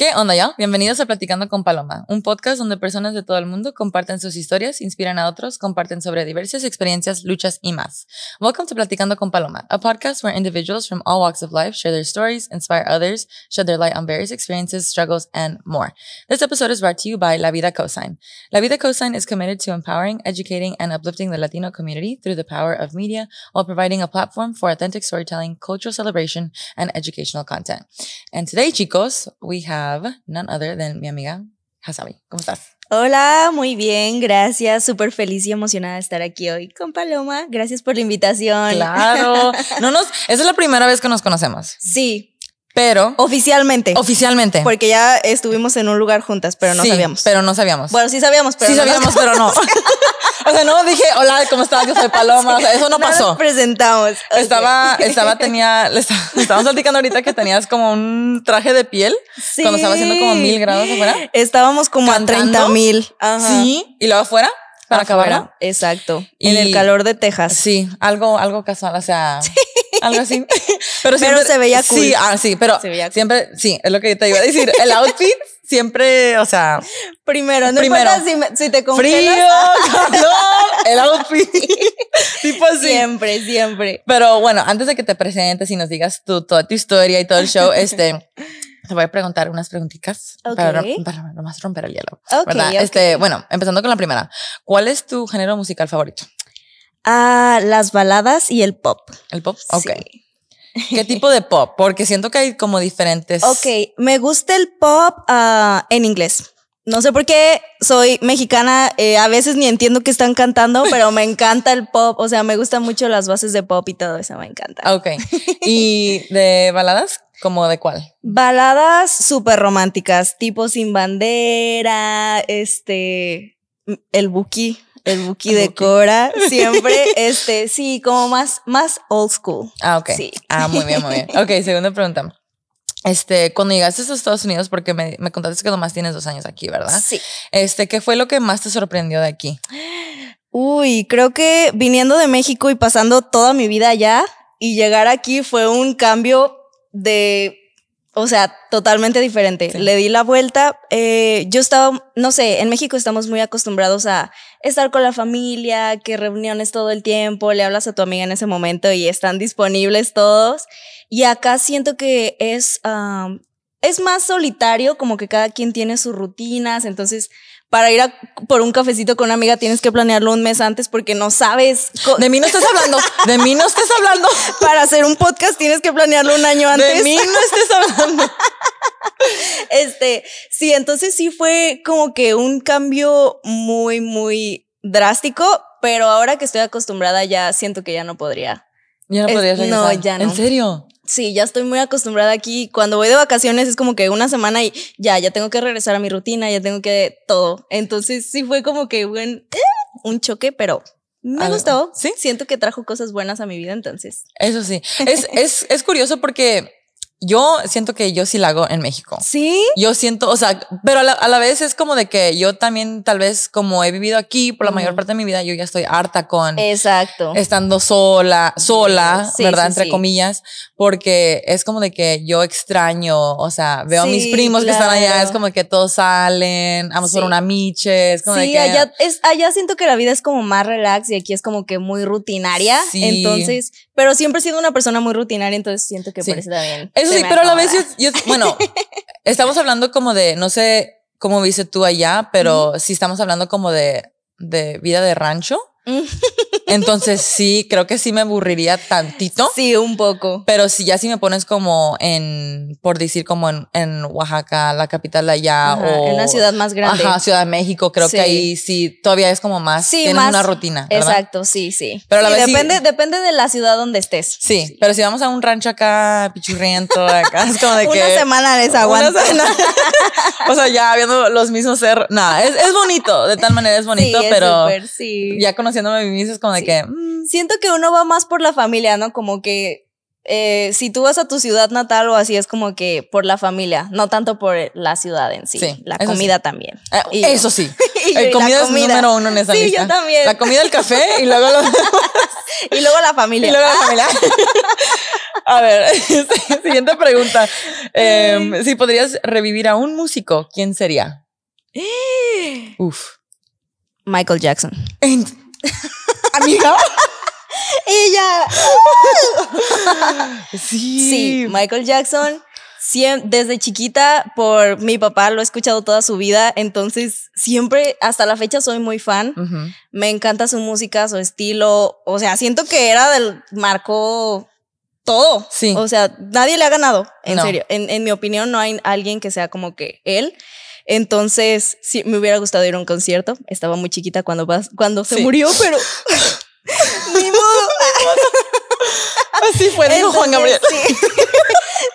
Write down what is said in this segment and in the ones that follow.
¿Qué onda ya? Bienvenidos a Platicando con Paloma, un podcast donde personas de todo el mundo comparten sus historias, inspiran a otros, comparten sobre diversas experiencias, luchas y más. Welcome to Platicando con Paloma, a podcast where individuals from all walks of life share their stories, inspire others, shed their light on various experiences, struggles, and more. This episode is brought to you by La Vida Cosine. La Vida Cosine is committed to empowering, educating, and uplifting the Latino community through the power of media while providing a platform for authentic storytelling, cultural celebration, and educational content. And today, chicos, we have none other mi amiga ¿Cómo estás? Hola, muy bien, gracias. Súper feliz y emocionada de estar aquí hoy con Paloma. Gracias por la invitación. Claro. No nos, esa es la primera vez que nos conocemos. Sí. Pero. Oficialmente. Oficialmente. Porque ya estuvimos en un lugar juntas, pero no sabíamos. Pero no sabíamos. Bueno, sí sabíamos, pero. Sí sabíamos, pero no. O sea, no dije, hola, ¿cómo estás? Yo soy Paloma. O sea, eso no, pasó. Nos presentamos. Estaba, estaba, tenía, le estábamos platicando ahorita que tenías como un traje de piel. Cuando estaba haciendo como mil grados afuera. Estábamos como a 30 mil. Sí. Y luego afuera para acabar. Exacto. Y en el calor de Texas. Sí, algo, algo casual, o sea. Sí algo así. Ah, pero, se veía cool. Sí, sí, pero siempre, sí, es lo que te iba a decir. El outfit siempre, o sea. Primero, no primero, si, te Frío, ah, calor, el outfit. tipo así. Siempre, siempre. Pero bueno, antes de que te presentes y nos digas tu, toda tu historia y todo el show, este. Te voy a preguntar unas preguntitas para, romper el hielo. Este, bueno, empezando con la primera. ¿Cuál es tu género musical favorito? a ah, las baladas y el pop. El pop, ok. ¿Qué tipo de pop? Porque siento que hay como diferentes. Ok, me gusta el pop ah, en inglés. No sé por qué soy mexicana, eh, a veces ni entiendo qué están cantando, pero me encanta el pop, o sea, me gustan mucho las bases de pop y todo eso, me encanta. Ok. ¿Y de baladas? ¿Como de cuál? Baladas súper románticas, tipo Sin Bandera, este, El Buki, el Buki de Cora, siempre, este, sí, como más, más old school. Ah, ok. Sí. Ah, muy bien, muy bien. Ok, segunda pregunta. Este, cuando llegaste a Estados Unidos, porque me, me, contaste que nomás tienes dos años aquí, ¿verdad? Sí. Este, ¿qué fue lo que más te sorprendió de aquí? Uy, creo que viniendo de México y pasando toda mi vida allá y llegar aquí fue un cambio de, o sea, totalmente diferente. Le di la vuelta. Eh, yo estaba, no sé, en México estamos muy acostumbrados a estar con la familia, que reuniones todo el tiempo, le hablas a tu amiga en ese momento y están disponibles todos. Y acá siento que es, es más solitario, como que cada quien tiene sus rutinas, entonces para ir a, por un cafecito con una amiga tienes que planearlo un mes antes porque no sabes. De mí no estás hablando. De mí no estás hablando. Para hacer un podcast tienes que planearlo un año antes. De mí no estás hablando. este, sí, entonces sí fue como que un cambio muy, muy drástico, pero ahora que estoy acostumbrada ya siento que ya no podría. Ya no podría No, ya no. ¿En serio? sí, ya estoy muy acostumbrada aquí. Cuando voy de vacaciones es como que una semana y ya, ya tengo que regresar a mi rutina, ya tengo que todo. Entonces sí fue como que un eh, choque, pero me gustó. Sí. Siento que trajo cosas buenas a mi vida entonces. Eso sí. Es, es, es curioso porque yo siento que yo sí la hago en México. Sí. Yo siento, o sea, pero a la, vez es como de que yo también, tal vez, como he vivido aquí por la mayor parte de mi vida, yo ya estoy harta con. Exacto. Estando sola, sola, ¿verdad? Entre comillas, porque es como de que yo extraño, o sea, veo a mis primos que están allá, es como que todos salen, vamos por una miche, es como de Allá, allá siento que la vida es como más relax y aquí es como que muy rutinaria. Entonces, pero siempre he sido una persona muy rutinaria, entonces siento que parece también sí, pero a la vez bueno, estamos hablando como de, no sé cómo viste tú allá, pero si estamos hablando como de, de vida de rancho. Entonces sí, creo que sí me aburriría tantito. Sí, un poco. Pero si ya si me pones como en, por decir como en, Oaxaca, la capital allá o... En la ciudad más grande. Ajá, Ciudad de México, creo que ahí sí, todavía es como más, una rutina. Exacto, sí, sí. Pero depende, depende de la ciudad donde estés. Sí, pero si vamos a un rancho acá, pichurriento, acá, es como de que... Una semana les aguanta. o sea, ya viendo los mismos cerros, nada, es, bonito, de tal manera es bonito, pero super, ya conociendo me es como de que... Mm". Siento que uno va más por la familia, ¿no? Como que eh, si tú vas a tu ciudad natal o así, es como que por la familia, no tanto por la ciudad en sí. la comida también. Ah, eso sí. la comida, es número uno en esa lista. La comida, el café y luego y luego la familia. Y luego la familia. a ver, siguiente pregunta. Em, si podrías revivir a un músico, ¿quién sería? Uf. Michael Jackson. Amiga. Ella. sí. Sí, Michael Jackson. Siempre, desde chiquita, por mi papá, lo he escuchado toda su vida, entonces siempre, hasta la fecha, soy muy fan. Me encanta su música, su estilo, o sea, siento que era del, marco todo. Sí. O sea, nadie le ha ganado, en serio. En, en, mi opinión, no hay alguien que sea como que él. Entonces, sí, me hubiera gustado ir a un concierto. Estaba muy chiquita cuando, cuando se murió, pero... Ni modo. Así fue, dijo Juan Gabriel. Sí.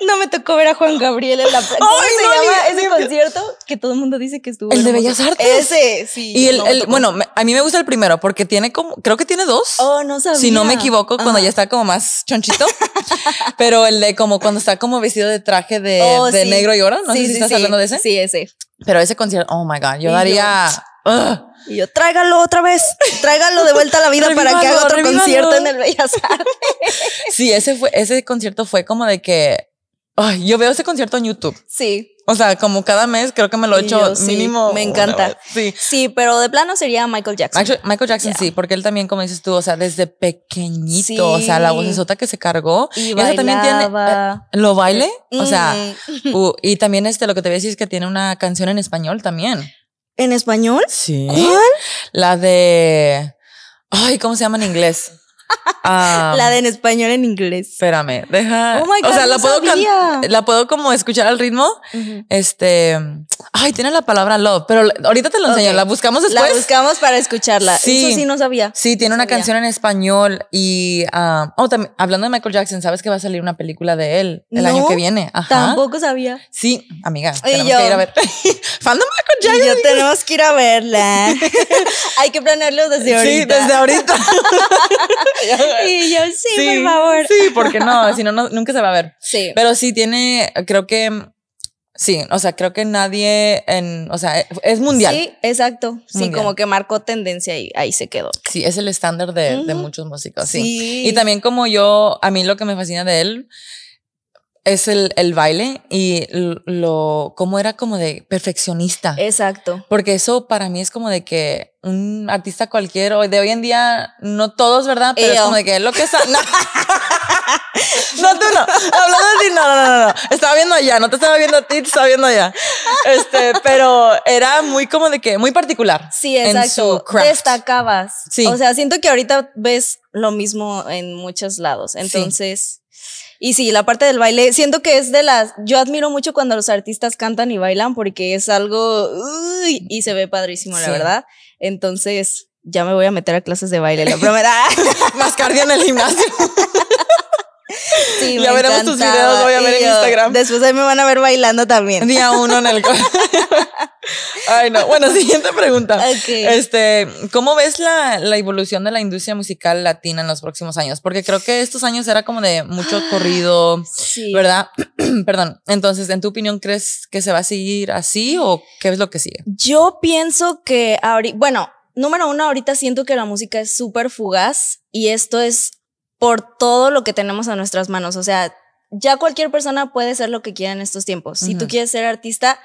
No me tocó ver a Juan Gabriel en la ¿Cómo Ay, se no, llama ese concierto que todo el mundo dice que estuvo? El de Bellas Artes. Ese, sí. Y el, bueno, a mí me gusta el primero porque tiene como, creo que tiene dos. Oh, no sabía. Si no me equivoco, cuando ya está como más chonchito. pero el de como cuando está como vestido de traje de, oh, negro y oro. No sí, sé si estás hablando de ese. Sí, ese. Pero ese concierto, oh my God, yo daría. Ah. Y yo, tráigalo otra vez, tráigalo de vuelta a la vida para que haga otro concierto en el Bellas Artes. sí, ese, fue, ese concierto fue como de que, ay, yo veo ese concierto en YouTube. Sí. O sea, como cada mes creo que me lo he hecho mínimo. Me encanta. Sí. Sí, pero de plano sería Michael Jackson. Michael, Jackson, sí, porque él también, como dices tú, o sea, desde pequeñito, o sea, la voz esota que se cargó. Y, también tiene. Eh, lo baile. O sea, mm. y también este, lo que te voy a decir es que tiene una canción en español también. ¿En español? Sí. La de. Ay, ¿cómo se llama en inglés? Ah, la de en español en inglés. Espérame, deja. Oh my God, o sea, la, puedo la puedo como escuchar al ritmo. Este. Ay, tiene la palabra love, pero ahorita te lo enseño. La buscamos después. La buscamos para escucharla. Sí, Eso sí no sabía. Sí, tiene una canción en español y. Ah, oh, hablando de Michael Jackson, ¿sabes que va a salir una película de él el año que viene? Ajá. Tampoco sabía. Sí, amiga. que ir a ver. Fan de Michael Jackson. tenemos que ir a verla. Hay que planearlo desde ahorita. Sí, desde ahorita. y yo, sí, por favor. Sí, porque no, si no, nunca se va a ver. Sí. Pero sí tiene, creo que Sí, o sea, creo que nadie en, o sea, es mundial. Sí, exacto. Sí, como que marcó tendencia y ahí se quedó. Sí, es el estándar de, muchos músicos, sí. Y también como yo, a mí lo que me fascina de él es el, el, baile y lo, cómo era como de perfeccionista. Exacto. Porque eso para mí es como de que un artista cualquiera, de hoy en día, no todos, ¿verdad? Pero es como de que lo que es... No. tú no. Hablando de ti, no, no, no, no. Estaba viendo allá, no te estaba viendo a ti, te estaba viendo allá. Este, pero era muy como de que, muy particular. Sí, exacto. Destacabas. Sí. O sea, siento que ahorita ves lo mismo en muchos lados. Entonces... Y sí, la parte del baile, siento que es de las, yo admiro mucho cuando los artistas cantan y bailan porque es algo, uy, y se ve padrísimo, la verdad. Entonces, ya me voy a meter a clases de baile, la primera. Ah, Más cardio en el gimnasio ya veremos tus videos, voy a ver en Instagram. Después ahí me van a ver bailando también. Día uno en el Ay, Bueno, siguiente pregunta. Este, ¿cómo ves la, evolución de la industria musical latina en los próximos años? Porque creo que estos años era como de mucho ah, corrido, ¿verdad? Perdón. Entonces, ¿en tu opinión crees que se va a seguir así o qué es lo que sigue? Yo pienso que ahorita, bueno, número uno, ahorita siento que la música es súper fugaz y esto es por todo lo que tenemos a nuestras manos. O sea, ya cualquier persona puede ser lo que quiera en estos tiempos. Si tú quieres ser artista,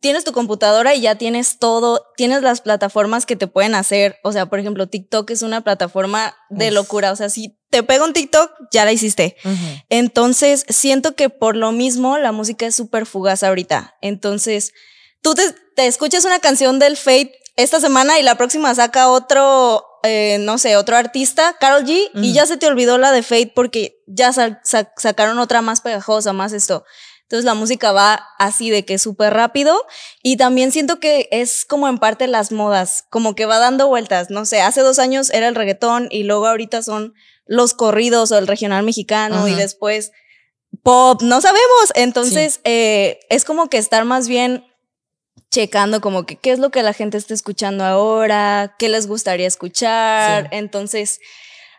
tienes tu computadora y ya tienes todo, tienes las plataformas que te pueden hacer. O sea, por ejemplo, TikTok es una plataforma de locura. O sea, si te pega un TikTok, ya la hiciste. Entonces, siento que por lo mismo la música es súper fugaz ahorita. Entonces, tú te, te escuchas una canción del Fate esta semana y la próxima saca otro eh, no sé, otro artista, Carol G, y ya se te olvidó la de Fate porque ya sacaron otra más pegajosa, más esto. Entonces la música va así de que súper rápido y también siento que es como en parte las modas, como que va dando vueltas, no sé, hace dos años era el reggaetón y luego ahorita son los corridos o el regional mexicano y después pop, no sabemos, entonces eh, es como que estar más bien checando como que qué es lo que la gente está escuchando ahora, qué les gustaría escuchar. Entonces,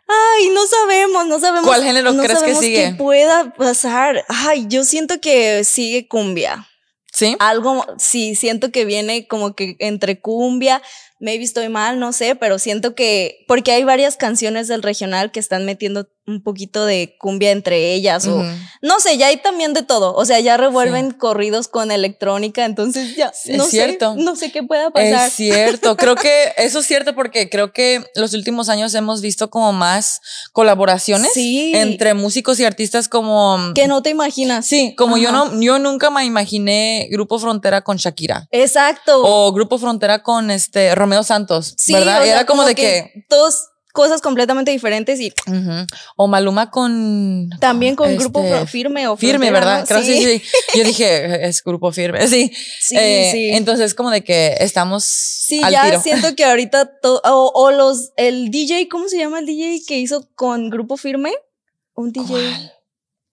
ay, no sabemos, no sabemos. ¿Cuál género crees que sigue? Que pueda pasar. Ay, yo siento que sigue cumbia. ¿Sí? Algo, sí, siento que viene como que entre cumbia, maybe estoy mal, no sé, pero siento que, porque hay varias canciones del regional que están metiendo un poquito de cumbia entre ellas o no sé, ya hay también de todo, o sea, ya revuelven corridos con electrónica, entonces ya es no cierto. sé, no sé qué pueda pasar. Es cierto, creo que eso es cierto porque creo que los últimos años hemos visto como más colaboraciones entre músicos y artistas como mm, que no te imaginas. Sí, como yo no yo nunca me imaginé Grupo Frontera con Shakira. Exacto. O Grupo Frontera con este Romeo Santos, sí, ¿verdad? era como, de que, que todos cosas completamente diferentes y o Maluma con también con grupo este, firme o firme verdad yo dije eh, es grupo firme sí eh, sí, entonces como de que estamos sí ya siento que ahorita o, o, los el DJ cómo se llama el DJ que hizo con grupo firme un DJ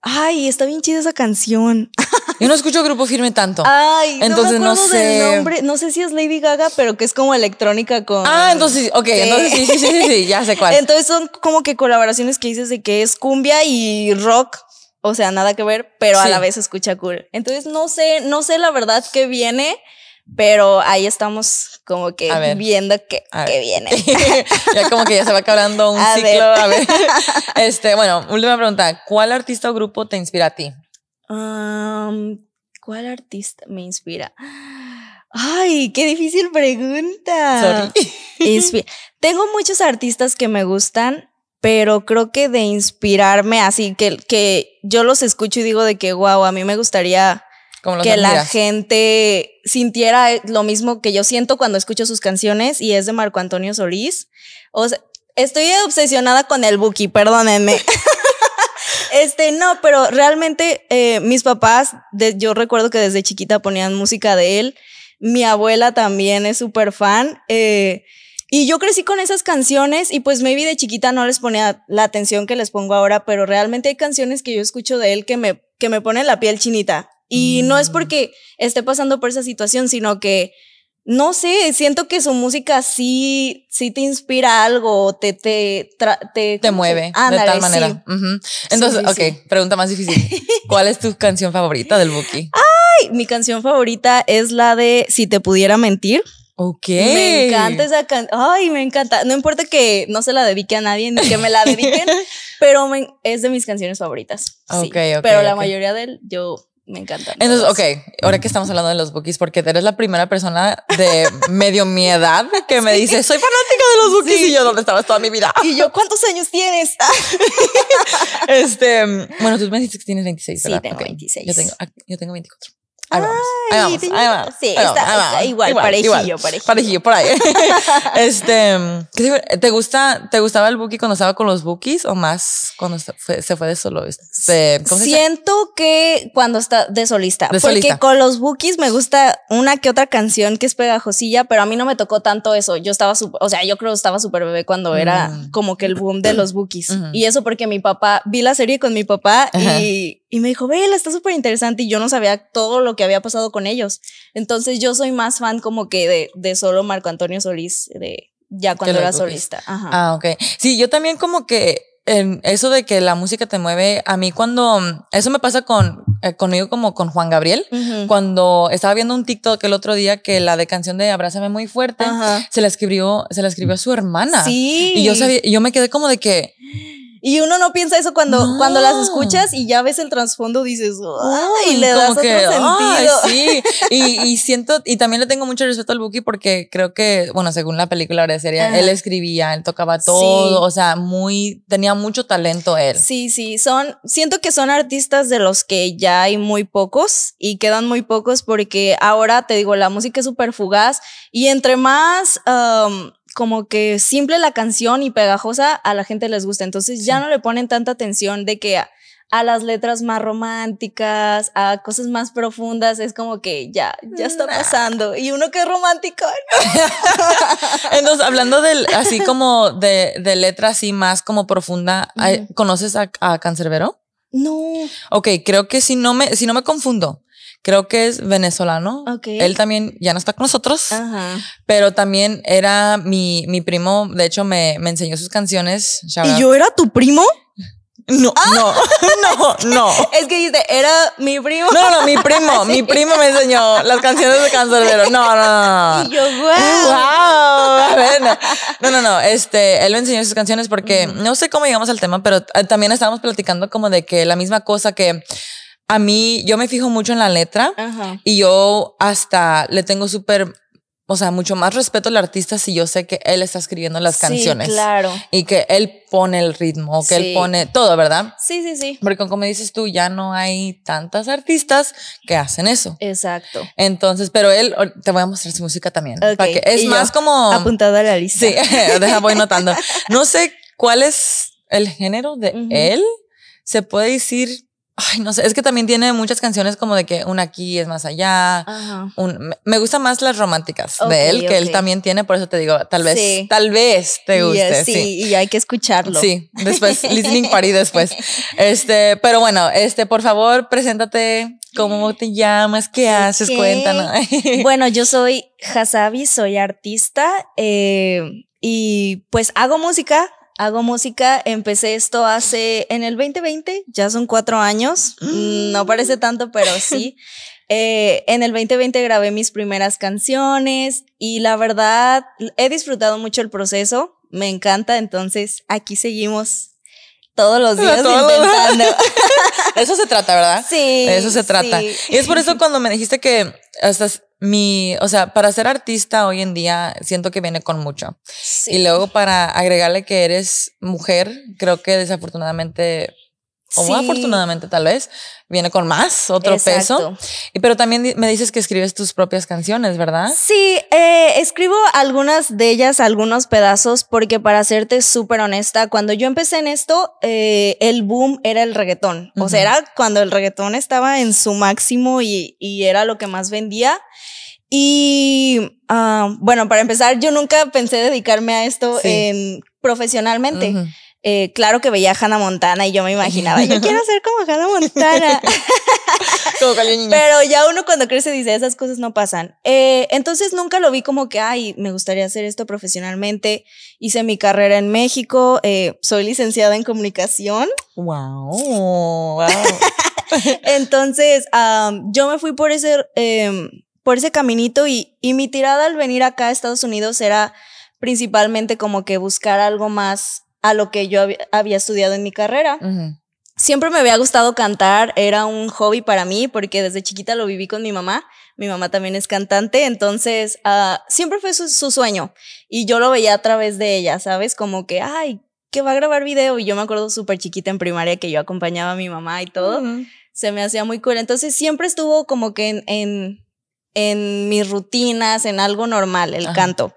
ay está bien chida esa canción Yo no escucho Grupo Firme tanto. Ay, no, sé. Del nombre. No sé si es Lady Gaga, pero que es como electrónica con. Ah, entonces, ok, entonces sí, sí, sí, ya sé cuál. Entonces son como que colaboraciones que dices de que es cumbia y rock. O sea, nada que ver, pero a la vez escucha cool. Entonces no sé, no sé la verdad qué viene. Pero ahí estamos como que viendo qué viene. ya como que ya se va acabando un ciclo. Este, bueno, última pregunta. ¿Cuál artista o grupo te inspira a ti? ¿Cuál artista me inspira? Ay, qué difícil pregunta. Tengo muchos artistas que me gustan, pero creo que de inspirarme, así que, que yo los escucho y digo de que, wow, a mí me gustaría que la gente sintiera lo mismo que yo siento cuando escucho sus canciones y es de Marco Antonio Solís. estoy obsesionada con el Buki, perdónenme. Este, no, pero realmente eh, mis papás, yo recuerdo que desde chiquita ponían música de él. Mi abuela también es súper fan. Eh, y yo crecí con esas canciones y pues maybe de chiquita no les ponía la atención que les pongo ahora, pero realmente hay canciones que yo escucho de él que me, que me ponen la piel chinita. Y mm. no es porque esté pasando por esa situación, sino que no sé, siento que su música sí, sí te inspira algo, te, te, te, mueve de tal manera. Entonces, ok, pregunta más difícil. ¿Cuál es tu canción favorita del Buki? Ay, mi canción favorita es la de Si te pudiera mentir. Ok. Me encanta esa canción. Ay, me encanta. No importa que no se la dedique a nadie ni que me la dediquen, pero es de mis canciones favoritas. Ok, ok. Pero la mayoría de él, yo me encanta Entonces, ok, ahora que estamos hablando de los bookies, porque eres la primera persona de medio mi edad que me dice, soy fanática de los bookies y yo donde estabas toda mi vida. Y yo, ¿cuántos años tienes? este, bueno, tú me dices que tienes 26, ¿verdad? Sí, tengo 26. Ah, yo tengo, yo tengo 24. Ahí vamos. Sí, está, igual, parejillo, parejillo, parejillo. por ahí. este, ¿te gusta, te gustaba el Buki cuando estaba con los Bookies o más cuando se fue, de solo? Este, Siento que cuando está de solista, porque con los Bookies me gusta una que otra canción que es pegajosilla, pero a mí no me tocó tanto eso. Yo estaba, o sea, yo creo que estaba súper bebé cuando era mm. como que el boom de los Bookies. Y eso porque mi papá, vi la serie con mi papá y y me dijo, vela, está súper interesante. Y yo no sabía todo lo que había pasado con ellos. Entonces yo soy más fan como que de, solo Marco Antonio Solís, de ya cuando era solista. Ah, ok. Sí, yo también como que en em, eso de que la música te mueve, a mí cuando, mm, eso me pasa con, con eh, conmigo como con Juan Gabriel, cuando estaba viendo un TikTok el otro día que la de canción de Abrázame muy fuerte, se la escribió, se la escribió a su hermana. Sí. Y yo sabía, yo me quedé como de que, y uno no piensa eso cuando, cuando las escuchas y ya ves el trasfondo, dices, ¡ay! Y le das otro sentido. y, siento, y también le tengo mucho respeto al Buki porque creo que, bueno, según la película de serie, él escribía, él tocaba todo, o sea, muy, tenía mucho talento él. Sí, sí, son, siento que son artistas de los que ya hay muy pocos y quedan muy pocos porque ahora, te digo, la música es súper fugaz y entre más, como que simple la canción y pegajosa a la gente les gusta. Entonces ya no le ponen tanta atención de que a, las letras más románticas, a cosas más profundas, es como que ya, ya está pasando. Y uno que es romántico. Entonces, hablando del, así como de, letra así más como profunda, ¿conoces a, a No. Ok, creo que si no me, si no me confundo, creo que es venezolano. Él también ya no está con nosotros, pero también era mi, primo, de hecho me, enseñó sus canciones. ¿Y yo era tu primo? No, ah. no, no, no. Es que dijiste era mi primo. No, no, mi primo, mi primo me enseñó las canciones de Cansolero, No, no, Y yo, wow. no. no, no, Este, él me enseñó sus canciones porque no sé cómo llegamos al tema, pero eh, también estábamos platicando como de que la misma cosa que a mí, yo me fijo mucho en la letra y yo hasta le tengo súper o sea, mucho más respeto al artista si yo sé que él está escribiendo las sí, canciones. Claro. Y que él pone el ritmo, que él pone todo, ¿verdad? Sí, sí, sí. Porque como dices tú, ya no hay tantas artistas que hacen eso. Exacto. Entonces, pero él, te voy a mostrar su música también. Para que es más como... Apuntado a la lista. Sí, deja, voy notando. No sé cuál es el género de él. Se puede decir Ay, no sé, es que también tiene muchas canciones como de que un aquí es más allá. me gustan más las románticas de él, que él también tiene, por eso te digo, tal vez, tal vez te guste. Sí, y hay que escucharlo. Sí, después, listening party después. Este, pero bueno, este, por favor, preséntate, cómo te llamas, qué haces, cuéntanos. bueno, yo soy Hasabi, soy artista eh, y pues hago música, Hago música, empecé esto hace, en el 2020, ya son cuatro años, mm. no parece tanto, pero sí. Eh, en el 2020 grabé mis primeras canciones y la verdad he disfrutado mucho el proceso, me encanta, entonces aquí seguimos todos los días eso se trata, ¿verdad? Sí. eso se trata. Y es por eso cuando me dijiste que hasta mi, o sea, para ser artista hoy en día siento que viene con mucho. Y luego para agregarle que eres mujer, creo que desafortunadamente o afortunadamente tal vez, viene con más, otro peso. Y, pero también me dices que escribes tus propias canciones, ¿verdad? Sí, eh, escribo algunas de ellas, algunos pedazos, porque para serte súper honesta, cuando yo empecé en esto, eh, el boom era el reggaetón. O sea, era cuando el reggaetón estaba en su máximo y, y era lo que más vendía. Y ah, bueno, para empezar, yo nunca pensé dedicarme a esto profesionalmente. Eh, claro que veía a Hannah Montana y yo me imaginaba, yo quiero ser como Hannah Montana. Pero ya uno cuando crece dice, esas cosas no pasan. Eh, entonces nunca lo vi como que, ay, me gustaría hacer esto profesionalmente. Hice mi carrera en México, eh, soy licenciada en comunicación. ¡Wow! wow. entonces yo me fui por ese, em, por ese caminito y, y mi tirada al venir acá a Estados Unidos era principalmente como que buscar algo más a lo que yo había estudiado en mi carrera. Siempre me había gustado cantar, era un hobby para mí porque desde chiquita lo viví con mi mamá. Mi mamá también es cantante, entonces ah, siempre fue su, sueño y yo lo veía a través de ella, ¿sabes? Como que, ay, que va a grabar video y yo me acuerdo súper chiquita en primaria que yo acompañaba a mi mamá y todo. Se me hacía muy cool. Entonces siempre estuvo como que en, en, en mis rutinas, en algo normal, el canto.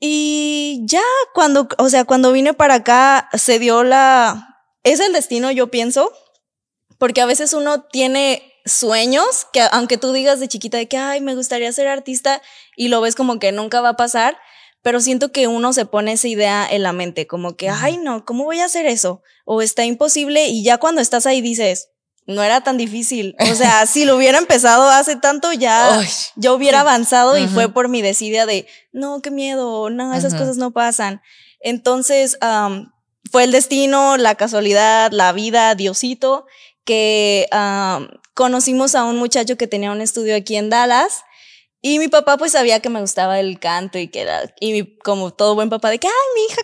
Y ya cuando, o sea, cuando vine para acá, se dio la... Es el destino, yo pienso, porque a veces uno tiene sueños que aunque tú digas de chiquita de que, ay, me gustaría ser artista y lo ves como que nunca va a pasar, pero siento que uno se pone esa idea en la mente, como que, ay, no, ¿cómo voy a hacer eso? O está imposible y ya cuando estás ahí dices, no era tan difícil. O sea, si lo hubiera empezado hace tanto, ya yo hubiera avanzado y fue por mi desidia de, no, qué miedo, no, esas cosas no pasan. Entonces, fue el destino, la casualidad, la vida, Diosito, que conocimos a un muchacho que tenía un estudio aquí en Dallas y mi papá pues sabía que me gustaba el canto y que era, y como todo buen papá de que, ay, mi hija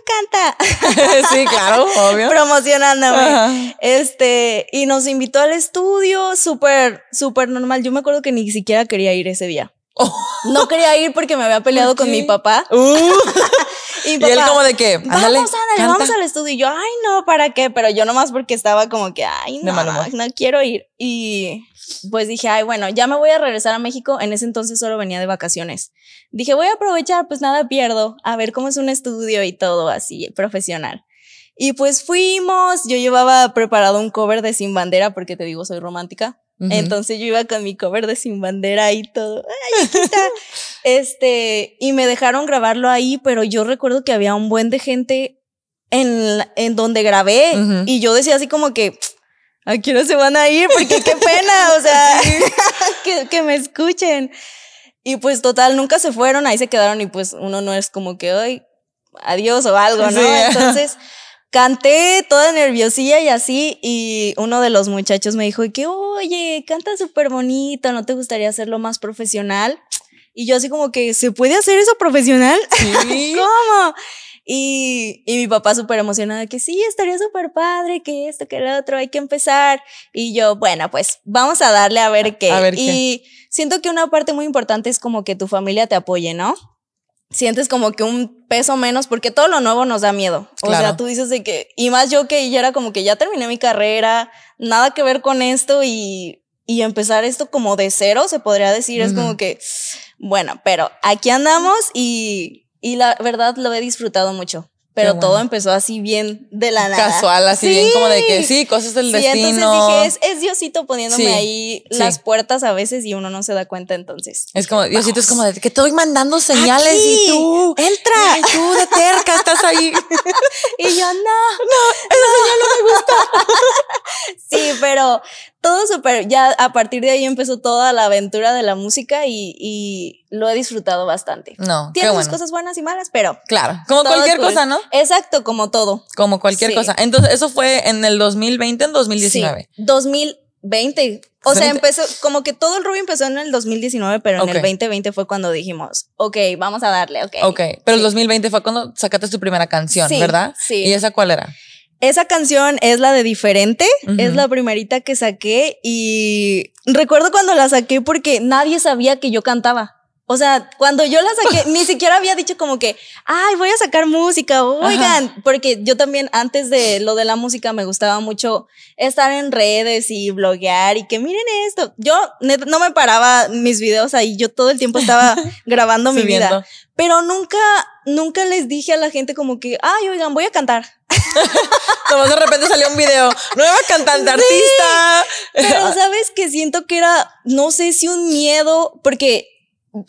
canta. sí, claro, obvio. Promocionándome. Este, y nos invitó al estudio, súper, súper normal. Yo me acuerdo que ni siquiera quería ir ese día. Oh. No quería ir porque me había peleado con mi papá. Uh. Y, él como de qué, vamos, vamos al estudio. Y yo, ay, no, ¿para qué? Pero yo nomás porque estaba como que, ay, no, no quiero ir. Y pues dije, ay, bueno, ya me voy a regresar a México. En ese entonces solo venía de vacaciones. Dije, voy a aprovechar, pues nada pierdo, a ver cómo es un estudio y todo así, profesional. Y pues fuimos, yo llevaba preparado un cover de Sin Bandera, porque te digo, soy romántica. Entonces yo iba con mi cover de Sin Bandera y todo. Ay, aquí está. Este, y me dejaron grabarlo ahí, pero yo recuerdo que había un buen de gente en, en donde grabé y yo decía así como que, aquí no se van a ir? Porque qué pena, o sea, que, me escuchen. Y pues total, nunca se fueron, ahí se quedaron y pues uno no es como que, hoy adiós o algo, ¿no? Entonces canté toda nerviosía y así, y uno de los muchachos me dijo que, oye, canta súper bonito, ¿no te gustaría hacerlo más profesional? Y yo así como que, ¿se puede hacer eso profesional? ¿Sí? ¿Cómo? Y, y, mi papá súper emocionado que sí, estaría súper padre, que esto, que lo otro, hay que empezar. Y yo, bueno, pues vamos a darle a ver qué. y siento que una parte muy importante es como que tu familia te apoye, ¿no? Sientes como que un peso menos porque todo lo nuevo nos da miedo. O claro. sea, tú dices de que, y más yo que ya era como que ya terminé mi carrera, nada que ver con esto y y empezar esto como de cero, se podría decir, es como que, bueno, pero aquí andamos y, y la verdad lo he disfrutado mucho. Pero todo empezó así bien de la nada. Casual, así bien como de que sí, cosas del sí, destino. entonces dije, es, Diosito poniéndome ahí las puertas a veces y uno no se da cuenta entonces. Es como, Diosito es como de que te voy mandando señales y tú. Entra. Y tú de terca estás ahí. y yo, no. No, esa señal no me gusta. sí, pero todo súper, ya a partir de ahí empezó toda la aventura de la música y, lo he disfrutado bastante. No. Tiene sus cosas buenas y malas, pero. Claro, como cualquier cosa, ¿no? Exacto, como todo. Como cualquier cosa. Entonces, eso fue en el 2020, en 2019. Sí, 2020. O sea, empezó, como que todo el rubio empezó en el 2019, pero en el 2020 fue cuando dijimos, ok, vamos a darle, ok. Ok, pero el 2020 fue cuando sacaste tu primera canción, ¿verdad? Sí. ¿Y esa cuál era? Esa canción es la de Diferente, es la primerita que saqué y recuerdo cuando la saqué porque nadie sabía que yo cantaba. O sea, cuando yo la saqué, ni siquiera había dicho como que, ay, voy a sacar música, oigan, porque yo también antes de lo de la música me gustaba mucho estar en redes y bloguear y que miren esto. Yo no me paraba mis videos ahí, yo todo el tiempo estaba grabando mi vida, pero nunca nunca les dije a la gente como que, ay, oigan, voy a cantar. Como de repente salió un video, nueva cantante, artista. Pero sabes que siento que era, no sé si un miedo, porque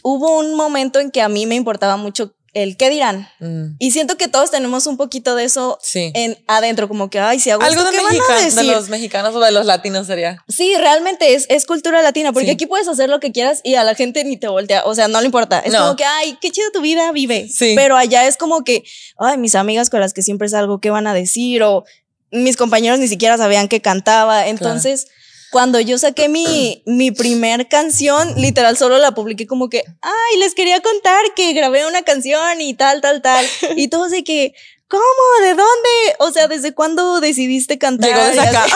hubo un momento en que a mí me importaba mucho el qué dirán. Mm. Y siento que todos tenemos un poquito de eso en adentro, como que, ay, si hago algo de, los mexicanos o de los latinos sería. Sí, realmente es, es cultura latina, porque aquí puedes hacer lo que quieras y a la gente ni te voltea, o sea, no le importa. Es como que, ay, qué chido tu vida, vive. Pero allá es como que, ay, mis amigas con las que siempre es algo que van a decir? O mis compañeros ni siquiera sabían que cantaba. Entonces... Cuando yo saqué mi, mi primer canción, literal solo la publiqué como que, ay, les quería contar que grabé una canción y tal, tal, tal. Y todos de que, ¿cómo? ¿De dónde? O sea, ¿desde cuándo decidiste cantar? Llegó desde acá.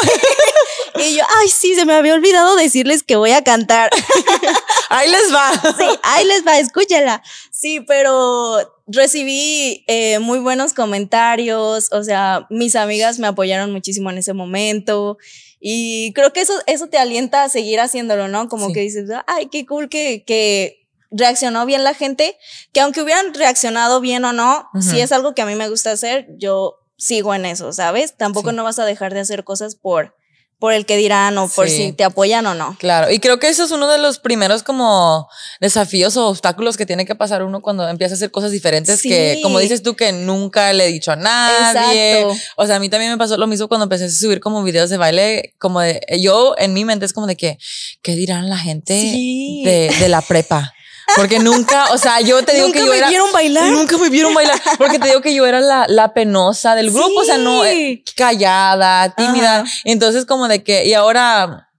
Y yo, ay, sí, se me había olvidado decirles que voy a cantar. ahí les va. Sí, ahí les va, ¡Escúchala! Sí, pero recibí eh, muy buenos comentarios, o sea, mis amigas me apoyaron muchísimo en ese momento. Y creo que eso, eso te alienta a seguir haciéndolo, ¿no? Como que dices, ay, qué cool que, que reaccionó bien la gente, que aunque hubieran reaccionado bien o no, si es algo que a mí me gusta hacer, yo sigo en eso, ¿sabes? Tampoco no vas a dejar de hacer cosas por por el que dirán o por si te apoyan o no. Claro, y creo que eso es uno de los primeros como desafíos o obstáculos que tiene que pasar uno cuando empieza a hacer cosas diferentes que, como dices tú, que nunca le he dicho a nadie. O sea, a mí también me pasó lo mismo cuando empecé a subir como videos de baile, como de, yo en mi mente es como de que, ¿qué dirán la gente de la prepa? Porque nunca, o sea, yo te digo que yo me vieron bailar? Nunca me vieron bailar. Porque te digo que yo era la, la penosa del grupo, o sea, no, eh, callada, tímida. Entonces, como de que, y ahora,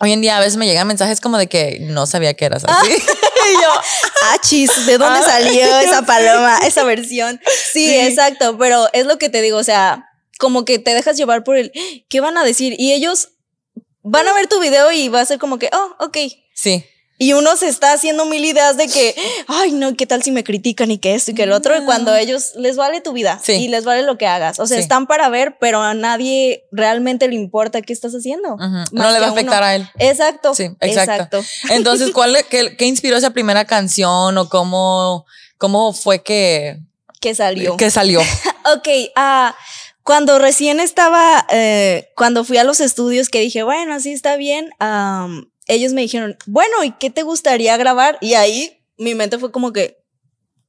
hoy en día a veces me llegan mensajes como de que no sabía que eras así. Y yo, ah, chis, ¿de dónde ah, salió esa paloma, esa versión? Sí, sí, exacto, pero es lo que te digo, o sea, como que te dejas llevar por el, ¿qué van a decir? Y ellos van a ver tu video y va a ser como que, oh, ok. Sí. Y uno se está haciendo mil ideas de que, ay, no, ¿qué tal si me critican y que esto y que el otro? Y cuando ellos les vale tu vida y les vale lo que hagas. O sea, están para ver, pero a nadie realmente le importa qué estás haciendo. No le va a afectar a él. Exacto. Sí, exacto. Entonces, ¿cuál, qué, qué, inspiró esa primera canción o cómo, cómo fue que... Que salió. Que salió. ok, ah, cuando recién estaba, eh, cuando fui a los estudios que dije, bueno, así está bien, ellos me dijeron, bueno, ¿y qué te gustaría grabar? Y ahí mi mente fue como que,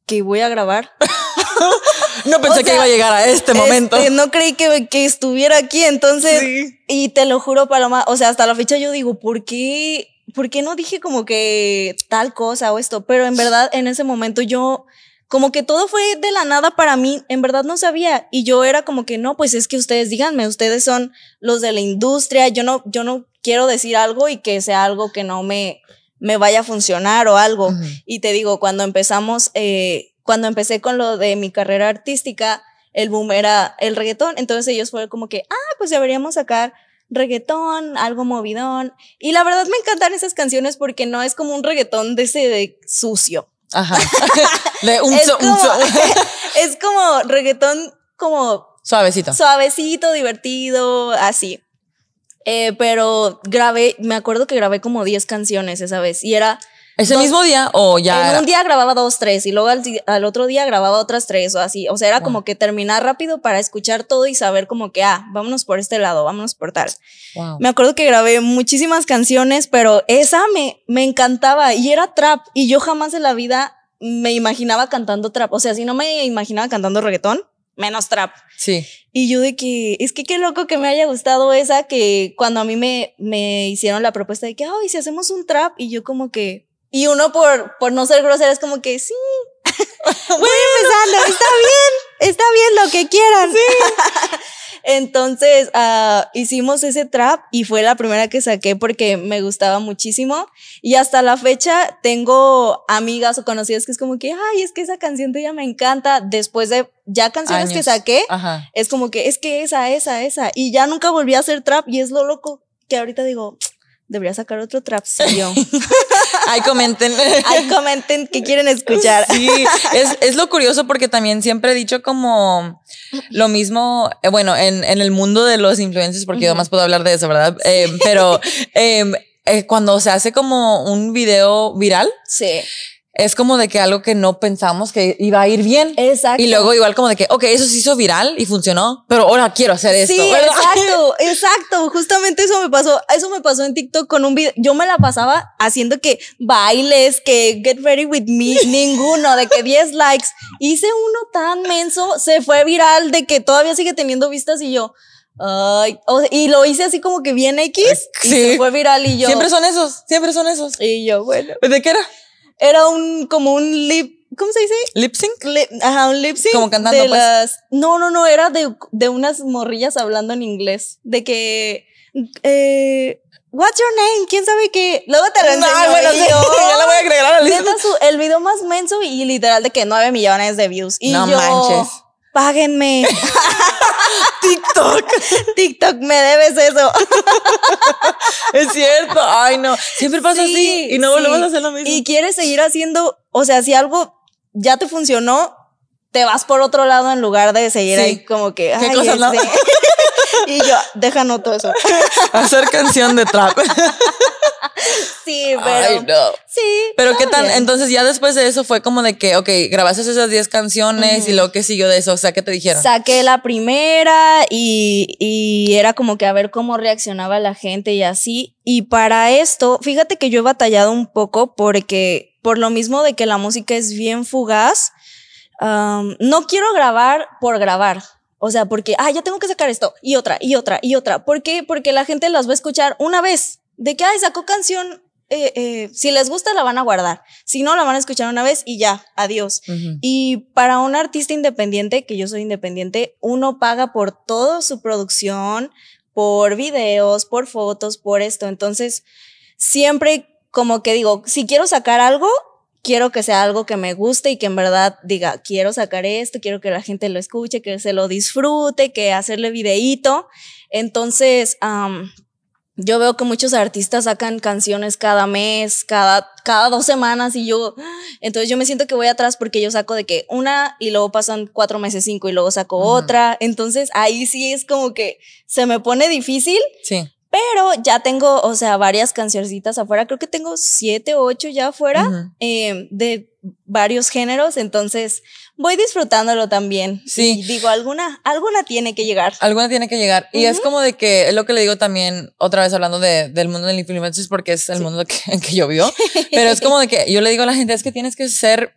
que voy a grabar. no pensé que iba a llegar a este, este momento. no creí que, estuviera aquí, entonces. Y te lo juro, Paloma, o sea, hasta la fecha yo digo, ¿por qué? ¿Por qué no dije como que tal cosa o esto? Pero en verdad, en ese momento yo, como que todo fue de la nada para mí, en verdad no sabía. Y yo era como que, no, pues es que ustedes díganme, ustedes son los de la industria, yo no, yo no quiero decir algo y que sea algo que no me, me vaya a funcionar o algo. Y te digo, cuando empezamos, eh, cuando empecé con lo de mi carrera artística, el boom era el reggaetón. Entonces ellos fueron como que, ah, pues deberíamos sacar reggaetón, algo movidón. Y la verdad me encantan esas canciones porque no es como un reggaetón de ese de sucio. Ajá. De un es, es como reggaetón como... Suavecito. Suavecito, divertido, así. Eh, pero grabé, me acuerdo que grabé como 10 canciones esa vez y era... ¿Ese mismo día o ya? un día grababa dos, tres y luego al, otro día grababa otras tres o así. O sea, era como que terminar rápido para escuchar todo y saber como que, ah, vámonos por este lado, vámonos por tal. Me acuerdo que grabé muchísimas canciones, pero esa me, me encantaba y era trap y yo jamás en la vida me imaginaba cantando trap. O sea, si no me imaginaba cantando reggaetón, menos trap. Sí. Y yo de que, es que qué loco que me haya gustado esa, que cuando a mí me, me hicieron la propuesta de que, ay, si hacemos un trap, y yo como que, y uno por, por no ser grosera es como que, sí, voy empezando, está bien, está bien lo que quieran. Sí. Entonces ah, hicimos ese trap y fue la primera que saqué porque me gustaba muchísimo. Y hasta la fecha tengo amigas o conocidas que es como que, ay, es que esa canción ella me encanta. Después de ya canciones que saqué, es como que es que esa, esa, esa. Y ya nunca volví a hacer trap y es lo loco que ahorita digo, debería sacar otro trapsillo. Ahí comenten. Ahí comenten qué quieren escuchar. Sí, es, lo curioso porque también siempre he dicho como lo mismo, eh, bueno, en, el mundo de los influencers, porque yo más puedo hablar de eso, ¿verdad? Eh, pero eh, cuando se hace como un video viral. Sí es como de que algo que no pensamos que iba a ir bien. Exacto. Y luego igual como de que, ok, eso se hizo viral y funcionó, pero ahora quiero hacer esto. Sí, exacto, exacto. Justamente eso me pasó, eso me pasó en TikTok con un video. Yo me la pasaba haciendo que bailes, que get ready with me, ninguno, de que 10 likes. Hice uno tan menso, se fue viral, de que todavía sigue teniendo vistas y yo, Ay, y lo hice así como que bien X. Sí. Y se fue viral y yo. Siempre son esos, siempre son esos. Y yo, bueno. ¿De qué era? Era un, como un lip, ¿cómo se dice? Lip sync. ajá, un lip sync. Como cantando. De pues. las, no, no, no, era de, de unas morrillas hablando en inglés. De que, eh, What's your name? ¿Quién sabe qué? Luego te lo ah, enseño. Ay, bueno, ya lo voy a agregar al la lista. el video más menso y literal de que 9 millones de views. Y no manches páguenme. TikTok. TikTok, me debes eso. es cierto. Ay, no. Siempre pasa así y no volvemos a hacer lo mismo. Y quieres seguir haciendo, o sea, si algo ya te funcionó, te vas por otro lado en lugar de seguir ahí como que. ¿Qué cosas este". y yo, déjanos todo eso. Hacer canción de trap. sí, pero. Sí. Pero qué tan. Entonces, ya después de eso fue como de que, ok, grabaste esas 10 canciones y lo que siguió de eso. O sea, ¿qué te dijeron? Saqué la primera y, era como que a ver cómo reaccionaba la gente y así. Y para esto, fíjate que yo he batallado un poco porque, por lo mismo de que la música es bien fugaz, no quiero grabar por grabar. O sea, porque, ah, ya tengo que sacar esto, y otra, y otra, y otra. ¿Por qué? Porque la gente las va a escuchar una vez de que, ay, sacó canción, eh, eh, si les gusta la van a guardar, si no la van a escuchar una vez y ya, adiós. Y para un artista independiente, que yo soy independiente, uno paga por toda su producción, por videos, por fotos, por esto. Entonces, siempre como que digo, si quiero sacar algo, quiero que sea algo que me guste y que en verdad diga, quiero sacar esto, quiero que la gente lo escuche, que se lo disfrute, que hacerle videíto. Entonces, yo veo que muchos artistas sacan canciones cada mes, cada, cada dos semanas y yo, entonces yo me siento que voy atrás porque yo saco de que una y luego pasan cuatro meses cinco y luego saco otra. Entonces ahí sí es como que se me pone difícil. Sí. Pero ya tengo, o sea, varias cancioncitas afuera. Creo que tengo siete o ocho ya afuera em, de varios géneros. Entonces voy disfrutándolo también. Sí. digo, alguna, alguna tiene que llegar. Alguna tiene que llegar. Y es como de que es lo que le digo también, otra vez hablando del mundo del influencer, porque es el mundo en que yo vivo. Pero es como de que yo le digo a la gente, es que tienes que ser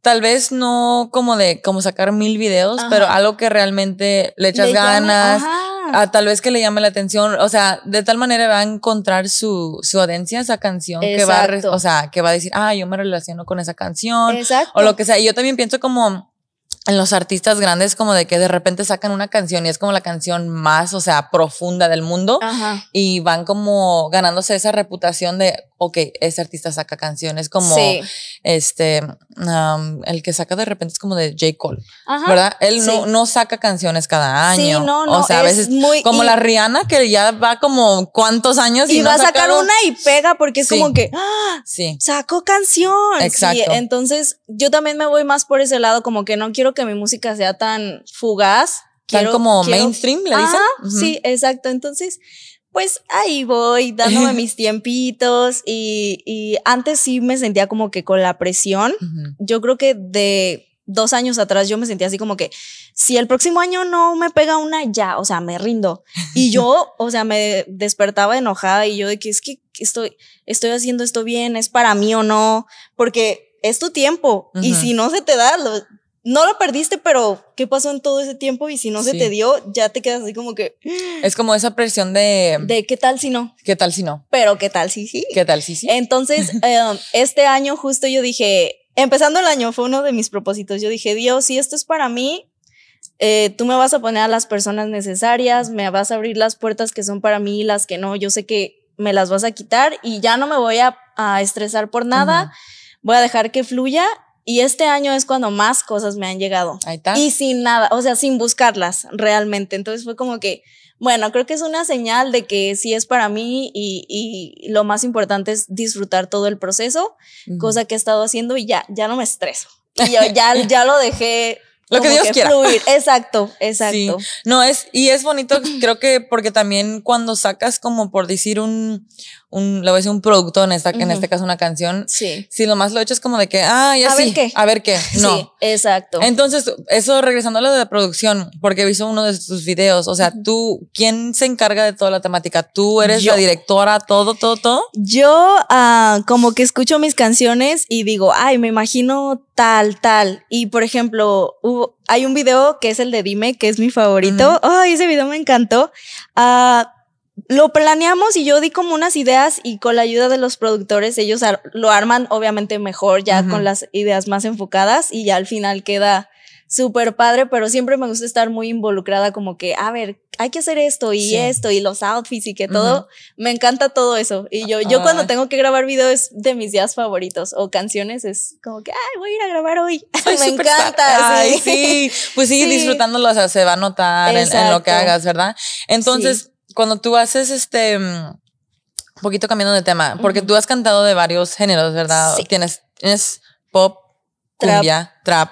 tal vez no como de como sacar mil videos, pero algo que realmente le echas ganas, a tal vez que le llame la atención, o sea, de tal manera va a encontrar su, su audiencia esa canción que va, a, o sea, que va a decir, ah, yo me relaciono con esa canción, o lo que sea. Y yo también pienso como en los artistas grandes como de que de repente sacan una canción y es como la canción más, o sea, profunda del mundo y van como ganándose esa reputación de, ok, ese artista saca canciones como este, el que saca de repente es como de J. Cole, ¿verdad? Él no, saca canciones cada año. Sí, no, no. O sea, a veces muy, como la Rihanna que ya va como cuántos años y, va a sacar una y pega porque es como que, ah, sí. saco canción. Exacto. entonces yo también me voy más por ese lado, como que no quiero que mi música sea tan fugaz. Tan como mainstream, le dicen. Sí, exacto. Entonces, pues ahí voy dándome mis tiempitos y, y, antes sí me sentía como que con la presión. Yo creo que de dos años atrás yo me sentía así como que si el próximo año no me pega una ya, o sea, me rindo. Y yo, o sea, me despertaba enojada y yo de que es que estoy, estoy haciendo esto bien, es para mí o no, porque es tu tiempo y si no se te da, lo, no lo perdiste, pero ¿qué pasó en todo ese tiempo? Y si no se te dio, ya te quedas así como que... Es como esa presión de... De qué tal si no. ¿Qué tal si no? Pero ¿qué tal si sí? ¿Qué tal si sí? Entonces, em, este año justo yo dije, empezando el año fue uno de mis propósitos, yo dije, Dios, si esto es para mí, eh, tú me vas a poner a las personas necesarias, me vas a abrir las puertas que son para mí y las que no, yo sé que me las vas a quitar y ya no me voy a, estresar por nada. voy a dejar que fluya y este año es cuando más cosas me han llegado. Ahí está. Y sin nada, o sea, sin buscarlas realmente. Entonces fue como que, bueno, creo que es una señal de que sí es para mí y, lo más importante es disfrutar todo el proceso, cosa que he estado haciendo y ya, ya no me estreso. Y ya, ya lo dejé lo que Dios quiera. Exacto, exacto. Sí. No es y es bonito, creo que porque también cuando sacas como por decir un un, le voy a decir un producto, en, esta, que en este caso una canción. Sí. Si más lo es como de que, ah, ya a ver qué. a ver qué. No. Sí, exacto. Entonces, eso regresando a lo de la producción, porque he visto uno de tus videos, o sea, tú, ¿quién se encarga de toda la temática? ¿Tú eres la directora, todo, todo, todo? Yo ah, como que escucho mis canciones y digo, ay, me imagino tal, tal. Y por ejemplo, hay un video que es el de Dime, que es mi favorito. Ay, ese video me encantó. Ah lo planeamos y yo di como unas ideas y con la ayuda de los productores ellos lo arman obviamente mejor ya con las ideas más enfocadas y ya al final queda súper padre, pero siempre me gusta estar muy involucrada como que, a ver, hay que hacer esto y esto y los outfits y que todo, me encanta todo eso. Y yo, yo ah. cuando tengo que grabar videos de mis días favoritos o canciones es como que, ay, voy a ir a grabar hoy. me encanta. sí. Pues sigue sí. disfrutándolos, se va a notar en, lo que hagas, ¿verdad? Entonces, cuando tú haces este, mm, un poquito cambiando de tema, porque tú has cantado de varios géneros, ¿verdad? Tienes, pop, trap. cumbia, trap.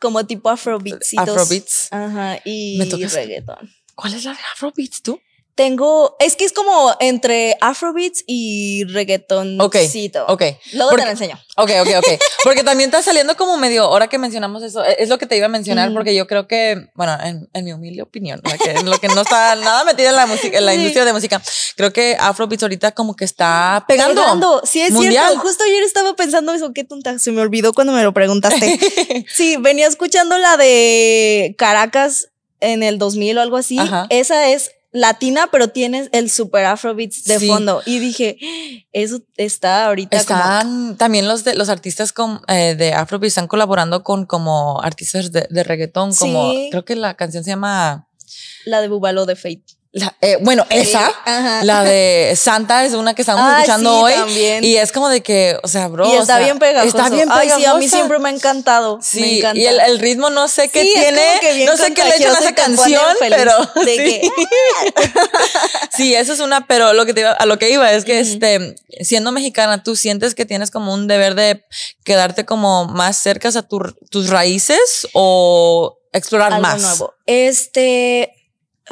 Como tipo afrobeats. Afrobeats. Ajá, y reggaetón. ¿Cuál es la de afrobeats tú? Tengo, es que es como entre afrobeats y reggaetoncito. Ok, ok. Luego te lo enseño. Ok, ok, ok. Porque también está saliendo como medio, hora que mencionamos eso, e, es lo que te iba a mencionar, porque yo creo que, bueno, en, mi humilde opinión, en lo que no está nada metida en la música, en la industria de música, creo que afrobeats ahorita como que está pegando. sí es cierto. Justo ayer estaba pensando eso, qué tonta, se me olvidó cuando me lo preguntaste. sí, venía escuchando la de Caracas en el 2000 o algo así. Ajá. Esa es latina, pero tienes el super afrobeats de fondo. Y dije, eso está ahorita. Están también los de los artistas con, eh, de afrobeats están colaborando con como artistas de, reggaetón, como creo que la canción se llama la de Bubalo de Fate. Eh, bueno, esa, la de Santa, es una que estamos ah, escuchando hoy. Y es como de que, o sea, bro. Y está bien pegajoso. Está bien sí, a mí siempre me ha encantado. Sí, y el, ritmo no sé qué tiene, no sé qué le hecho a esa canción, pero. ¡ah! sí. eso es una, pero lo que te iba, a lo que iba es que, este, siendo mexicana, tú sientes que tienes como un deber de quedarte como más cerca a tus raíces o explorar más. Nuevo. Este,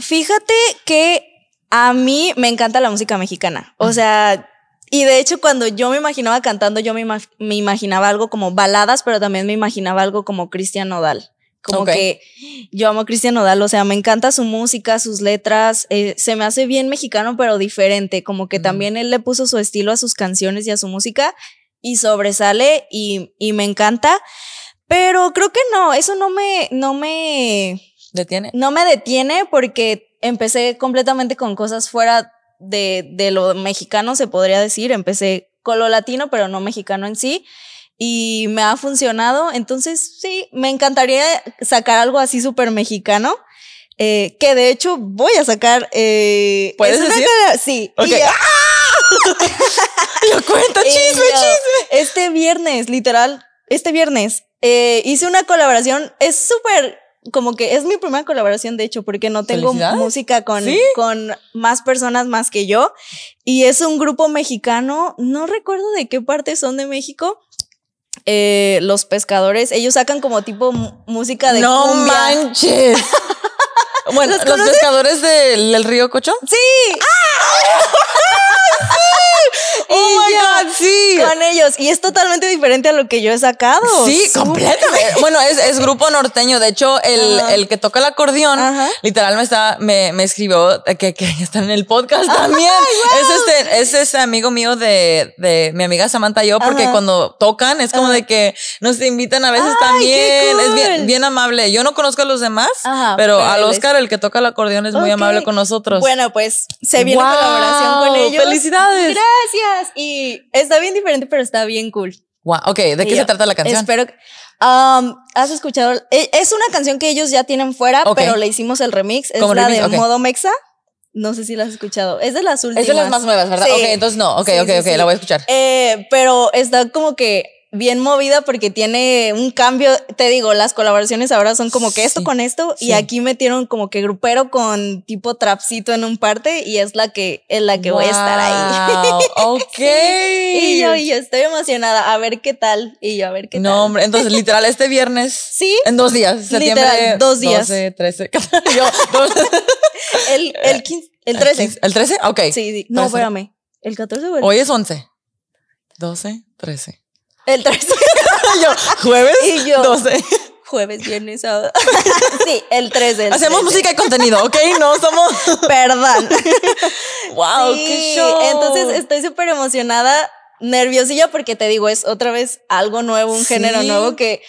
Fíjate que a mí me encanta la música mexicana. O sea, y de hecho cuando yo me imaginaba cantando, yo me, imaginaba algo como baladas, pero también me imaginaba algo como Cristian Nodal. Como que yo amo a Cristian Nodal, o sea, me encanta su música, sus letras, eh, se me hace bien mexicano, pero diferente, como que también él le puso su estilo a sus canciones y a su música y sobresale y, y me encanta, pero creo que no, eso no me, no me, ¿Detiene? No me detiene porque empecé completamente con cosas fuera de, de lo mexicano, se podría decir. Empecé con lo latino, pero no mexicano en sí. Y me ha funcionado. Entonces, sí, me encantaría sacar algo así súper mexicano. Eh, que de hecho voy a sacar. Eh, ¿Puedes decir? sí. ¡Ah! lo cuento, chisme, chisme. Este viernes, literal, este viernes, eh, hice una colaboración. Es súper como que es mi primera colaboración, de hecho, porque no tengo música con, con más personas más que yo. Y es un grupo mexicano, no recuerdo de qué parte son de México, eh, los pescadores, ellos sacan como tipo música de ¡No manches! bueno, ¿los, pescadores del, río Cocho? ¡Sí! ¡Ah! oh my God, sí. Con ellos. Y es totalmente diferente a lo que yo he sacado. Sí, completamente. bueno, es, grupo norteño. De hecho, el, que toca el acordeón, literal me, está, me, escribió que, que está en el podcast también. es, este, es este amigo mío de, mi amiga Samantha y yo, porque cuando tocan es como de que nos invitan a veces también. Es bien, amable. Yo no conozco a los demás, pero al Oscar, el que toca el acordeón, es muy amable con nosotros. Bueno, pues se viene la colaboración con ellos. ¡Felicidades! Gracias. Y está bien diferente, pero está bien cool. Wow. Ok, ¿de qué se trata la canción? Espero que... Um, ¿Has escuchado? E, es una canción que ellos ya tienen fuera, pero le hicimos el remix. Es la de Modo Mexa. No sé si la has escuchado. Es de las últimas. Es de las más nuevas, ¿verdad? Ok, entonces no. Ok, ok, la voy a escuchar. Eh, pero está como que bien movida porque tiene un cambio, te digo, las colaboraciones ahora son como que esto con esto y aquí metieron como que grupero con tipo trapcito en un parte y es la que es la que voy a estar ahí. Ok. y yo, yo estoy emocionada, a ver qué tal y yo a ver qué tal. No, hombre, entonces literal este viernes. Sí. En dos días, septiembre. Literal, dos días. 12, 13. yo, el, el, 15, el 13. El, 13, ok. Sí, sí. No, espérame. El 14 o Hoy es 11. 12, 13. El 13. yo, jueves. Y 12. Jueves, viernes, sábado. sí, el 13. Hacemos música y contenido, ¿ok? No somos. Perdón. ¡Wow! ¡Qué show! Entonces estoy súper emocionada nerviosilla porque te digo, es otra vez algo nuevo, un género nuevo que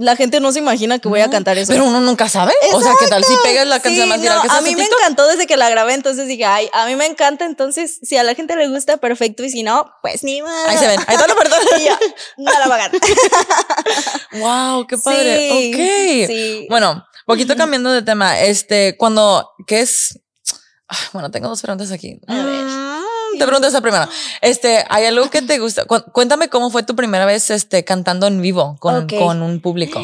la gente no se imagina que voy a cantar eso. Pero uno nunca sabe. O sea, ¿qué tal si pegas la canción más viral no, que A mí me encantó desde que la grabé, entonces dije, ay, a mí me encanta, entonces si a la gente le gusta, perfecto, y si no, pues ni más. Ahí se ven, ahí está la perdón. y no la pagan. wow, qué padre. Sí, ok. Sí. Bueno, poquito cambiando de tema, este, cuando, ¿qué es? Ah, bueno, tengo dos preguntas aquí. A ver. Ah. Mm, te pregunto esa primera. Este, ¿hay algo que te gusta? cuéntame cómo fue tu primera vez este, cantando en vivo con, un público.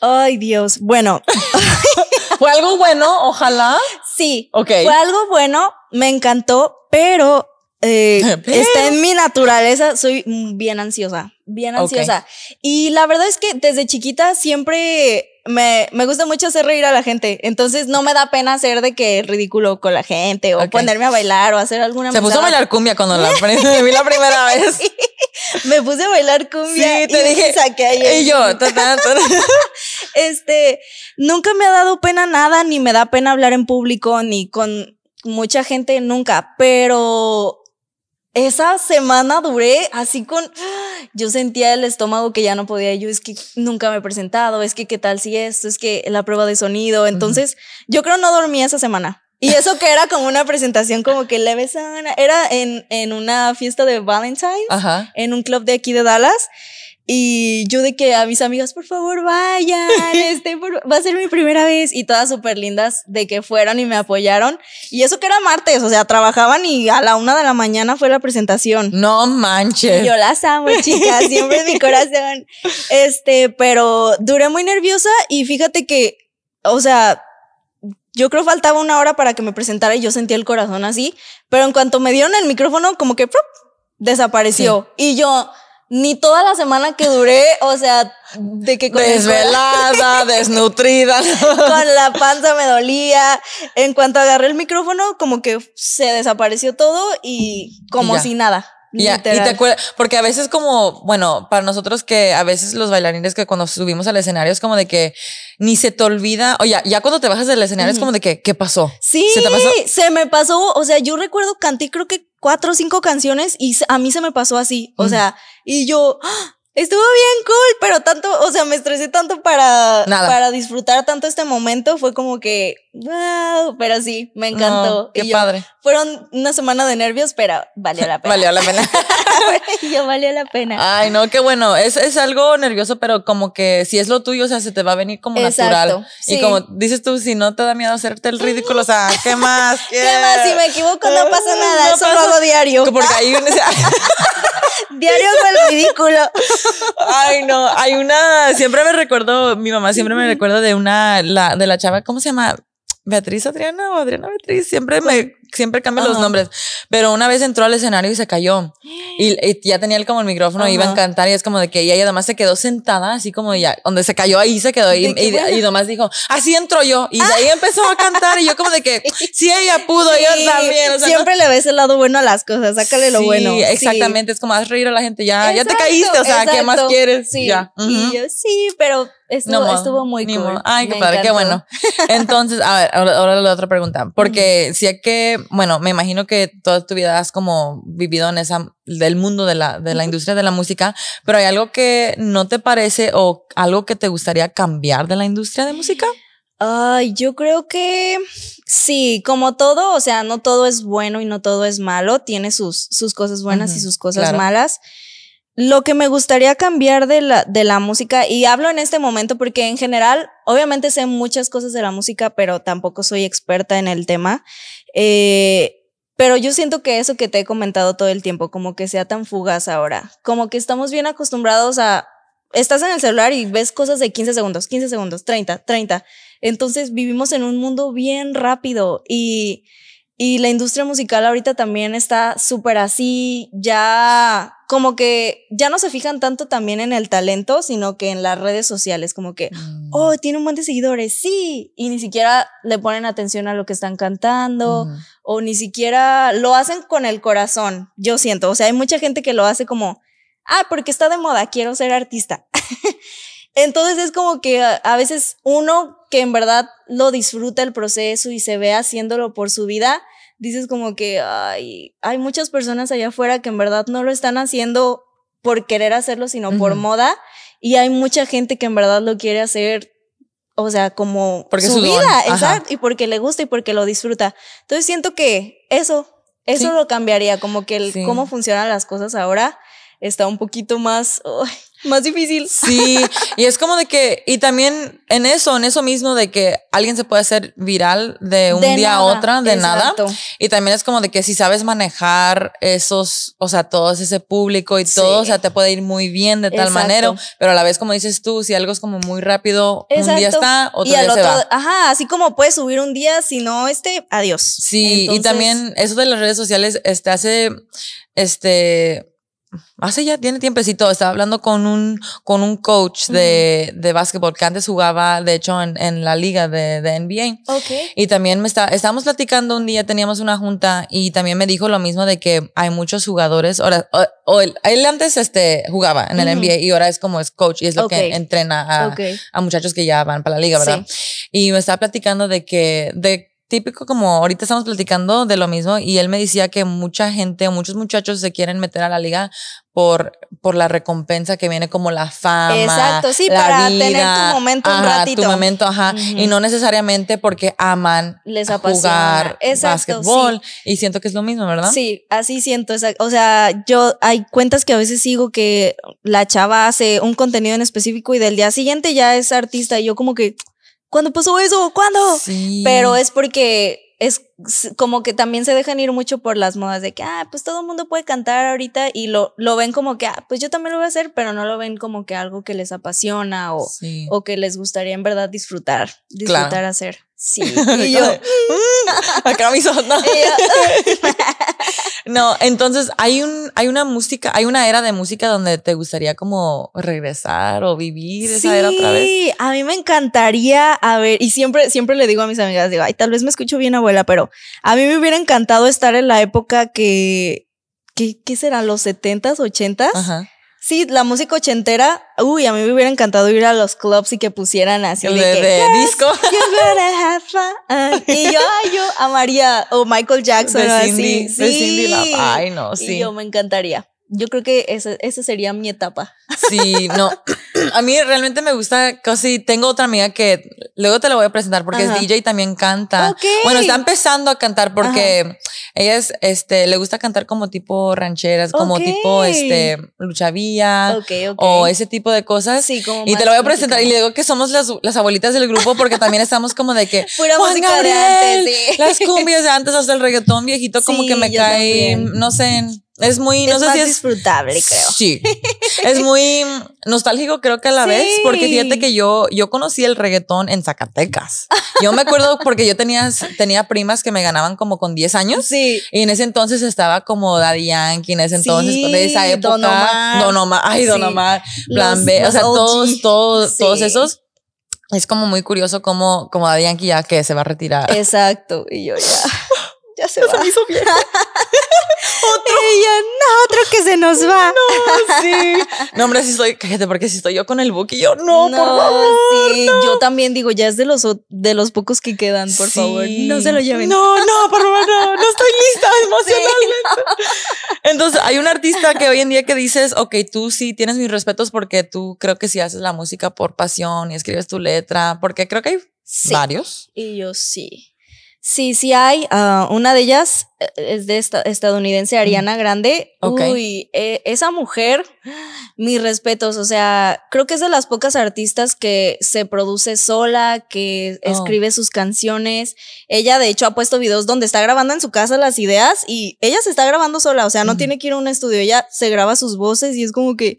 Ay, Dios. Bueno. ¿Fue algo bueno? Ojalá. Sí. Ok. Fue algo bueno. Me encantó, pero eh, está en mi naturaleza, soy bien ansiosa, bien ansiosa. Y la verdad es que desde chiquita siempre me, me, gusta mucho hacer reír a la gente. Entonces no me da pena hacer de que ridículo con la gente o ponerme a bailar o hacer alguna. Se puso a bailar cumbia cuando la, vi la primera vez. me puse a bailar cumbia sí, te dije, saqué ayer. Y yo, este, nunca me ha dado pena nada, ni me da pena hablar en público, ni con mucha gente, nunca. Pero esa semana duré así con, yo sentía el estómago que ya no podía, yo es que nunca me he presentado, es que qué tal si esto, es que la prueba de sonido, entonces yo creo no dormí esa semana. Y eso que era como una presentación como que leve sana, era en, en una fiesta de valentine en un club de aquí de Dallas. Y yo de que a mis amigas, por favor, vayan, este, va a ser mi primera vez. Y todas súper lindas de que fueron y me apoyaron. Y eso que era martes, o sea, trabajaban y a la una de la mañana fue la presentación. No manches. Yo las amo, chicas, siempre de mi corazón. Este, pero duré muy nerviosa y fíjate que, o sea, yo creo faltaba una hora para que me presentara y yo sentía el corazón así. Pero en cuanto me dieron el micrófono, como que desapareció. Y yo, ni toda la semana que duré, o sea, de que con desvelada, desnutrida, con la panza me dolía. En cuanto agarré el micrófono, como que se desapareció todo y como si nada. Ya, y te acuerdas, porque a veces como, bueno, para nosotros que a veces los bailarines que cuando subimos al escenario es como de que ni se te olvida, o ya, cuando te bajas del escenario es como de que, ¿qué pasó? Sí, ¿Se, me pasó, o sea, yo recuerdo, canté creo que cuatro o cinco canciones y a mí se me pasó así, o sea, y yo, ¡ah! estuvo bien cool, pero tanto, o sea, me estresé tanto para, para disfrutar tanto este momento, fue como que, wow, pero sí, me encantó. qué padre. fueron una semana de nervios, pero valió la pena. valió la pena. yo valió la pena. Ay, no, qué bueno, es, algo nervioso, pero como que si es lo tuyo, o sea, se te va a venir como natural. Sí. Y como dices tú, si no te da miedo hacerte el ridículo, o sea, ¿qué más? ¿Qué, más? Si me equivoco, no pasa nada, eso lo hago diario. Porque ahí... Diario con el ridículo. Ay, no, hay una, siempre me recuerdo, mi mamá siempre me recuerda de una, la, de la chava, ¿cómo se llama? Beatriz Adriana o Adriana Beatriz, siempre me siempre cambian los nombres, pero una vez entró al escenario y se cayó. Y, ya tenía como el micrófono, y iba a cantar y es como de que ella y además se quedó sentada, así como ya, donde se cayó ahí se quedó. Y, y, nomás dijo, así entro yo. Y de ahí ah. empezó a cantar y yo como de que, si ella pudo, yo también. siempre le ves el lado bueno a las cosas, sácale lo bueno. Exactamente, es como haz reír a la gente, ya, ya te caíste, o sea, ¿qué más quieres? Sí, ya. yo, sí, pero Estuvo, muy cool. Ay, qué padre, qué bueno. Entonces, a ver, ahora, la otra pregunta. Porque si hay que bueno, me imagino que toda tu vida has como vivido en esa, del mundo de la, de la industria de la música, pero ¿hay algo que no te parece o algo que te gustaría cambiar de la industria de música? Ay, yo creo que sí, como todo, o sea, no todo es bueno y no todo es malo, tiene sus, sus cosas buenas y sus cosas malas. Lo que me gustaría cambiar de la, de la música, y hablo en este momento porque en general, obviamente sé muchas cosas de la música, pero tampoco soy experta en el tema. Eh, pero yo siento que eso que te he comentado todo el tiempo, como que sea tan fugaz ahora, como que estamos bien acostumbrados a, estás en el celular y ves cosas de 15 segundos, 15 segundos, 30, 30. Entonces vivimos en un mundo bien rápido y y la industria musical ahorita también está súper así, ya como que ya no se fijan tanto también en el talento, sino que en las redes sociales, como que, mm. oh, tiene un montón de seguidores, sí, y ni siquiera le ponen atención a lo que están cantando, o ni siquiera lo hacen con el corazón, yo siento, o sea, hay mucha gente que lo hace como, ah, porque está de moda, quiero ser artista. Entonces es como que a veces uno que en verdad lo disfruta el proceso y se ve haciéndolo por su vida, dices como que hay muchas personas allá afuera que en verdad no lo están haciendo por querer hacerlo, sino por moda. Y hay mucha gente que en verdad lo quiere hacer, o sea, como porque su, vida, exacto, y porque le gusta y porque lo disfruta. Entonces siento que eso, eso lo cambiaría, como que el cómo funcionan las cosas ahora está un poquito más, más difícil. Sí, y es como de que, y también en eso, en eso mismo de que alguien se puede hacer viral de un día a otra, de nada. Y también es como de que si sabes manejar esos, o sea, todo ese público y todo, o sea, te puede ir muy bien de tal manera, pero a la vez, como dices tú, si algo es como muy rápido, un día está, otro y día al otro, Ajá, así como puedes subir un día, si no, este, adiós. Sí, y también eso de las redes sociales, este, hace, este, hace ya, tiene tiempecito, estaba hablando con un, con un coach de, básquetbol que antes jugaba, de hecho, en, la liga de, de NBA. Y también me está, estábamos platicando un día, teníamos una junta y también me dijo lo mismo de que hay muchos jugadores, ahora, él, antes este, jugaba en el NBA y ahora es como es coach y es lo que entrena a, muchachos que ya van para la liga, ¿verdad? Y me está platicando de que, de típico como ahorita estamos platicando de lo mismo y él me decía que mucha gente, muchos muchachos se quieren meter a la liga por, por la recompensa que viene como la fama. Exacto, sí, para tener tu momento un ratito. Tu momento, ajá. Y no necesariamente porque aman Les jugar Exacto, básquetbol. Y siento que es lo mismo, ¿verdad? Sí, así siento. O sea, yo hay cuentas que a veces sigo que la chava hace un contenido en específico y del día siguiente ya es artista y yo como que ¿cuándo pasó eso? ¿Cuándo? Pero es porque es como que también se dejan ir mucho por las modas de que, ah, pues todo el mundo puede cantar ahorita y lo, lo ven como que, ah, pues yo también lo voy a hacer, pero no lo ven como que algo que les apasiona o, que les gustaría en verdad disfrutar, disfrutar hacer. Sí. Y yo, mm". acá no. entonces hay un, hay una música, hay una era de música donde te gustaría como regresar o vivir esa era otra vez. Sí, a mí me encantaría, a ver, y siempre, siempre le digo a mis amigas, digo, ay, tal vez me escucho bien abuela, pero a mí me hubiera encantado estar en la época que, ¿qué, qué será? los setentas, ochentas. Ajá Sí, la música ochentera, uy, a mí me hubiera encantado ir a los clubs y que pusieran así. de, disco. Y yo, yo amaría, o Michael Jackson, de así. Sí. Ay, no, sí. Y yo me encantaría. Yo creo que esa, sería mi etapa. Sí, no. A mí realmente me gusta casi. Tengo otra amiga que luego te la voy a presentar porque es DJ y también canta. Bueno, está empezando a cantar porque es este, le gusta cantar como tipo rancheras, como tipo, este, luchavía o ese tipo de cosas. Sí, como y te lo voy a presentar y le digo que somos las, las abuelitas del grupo porque también estamos como de que Pura Juan las cumbias de antes, hasta el reggaetón viejito como que me cae, no sé, es muy, no sé si es disfrutable, creo. Sí. es muy nostálgico, creo que a la vez, porque fíjate que yo, yo conocí el reggaetón en Zacatecas. Yo me acuerdo porque yo tenía, tenía primas que me ganaban como con 10 años. Y en ese entonces estaba como Daddy Yankee, en ese entonces, de esa época. Don Omar. ay, Don Omar, Plan B. o sea, todos, todos, todos esos es como muy curioso como, como Daddy Yankee ya que se va a retirar. Exacto, y yo ya, ya se va. otro. no, otro que se nos va. No, sí. No, hombre, sí estoy, cállate, porque si estoy yo con el book y yo, no, no por favor. Sí, yo también digo, ya es de los, de los pocos que quedan, por favor. No se lo lleven. No, no, por favor, no, no estoy lista emocionalmente. Entonces, hay un artista que hoy en día que dices, ok, tú sí tienes mis respetos porque tú creo que si haces la música por pasión y escribes tu letra, porque creo que hay varios. Y yo sí. Sí, sí hay. Ah, una de ellas eh, es de esta, estadounidense Ariana Grande. Uy, eh, esa mujer, mis respetos. O sea, creo que es de las pocas artistas que se produce sola, que oh. escribe sus canciones. Ella, de hecho, ha puesto videos donde está grabando en su casa las ideas y ella se está grabando sola. O sea, no tiene que ir a un estudio. Ella se graba sus voces y es como que.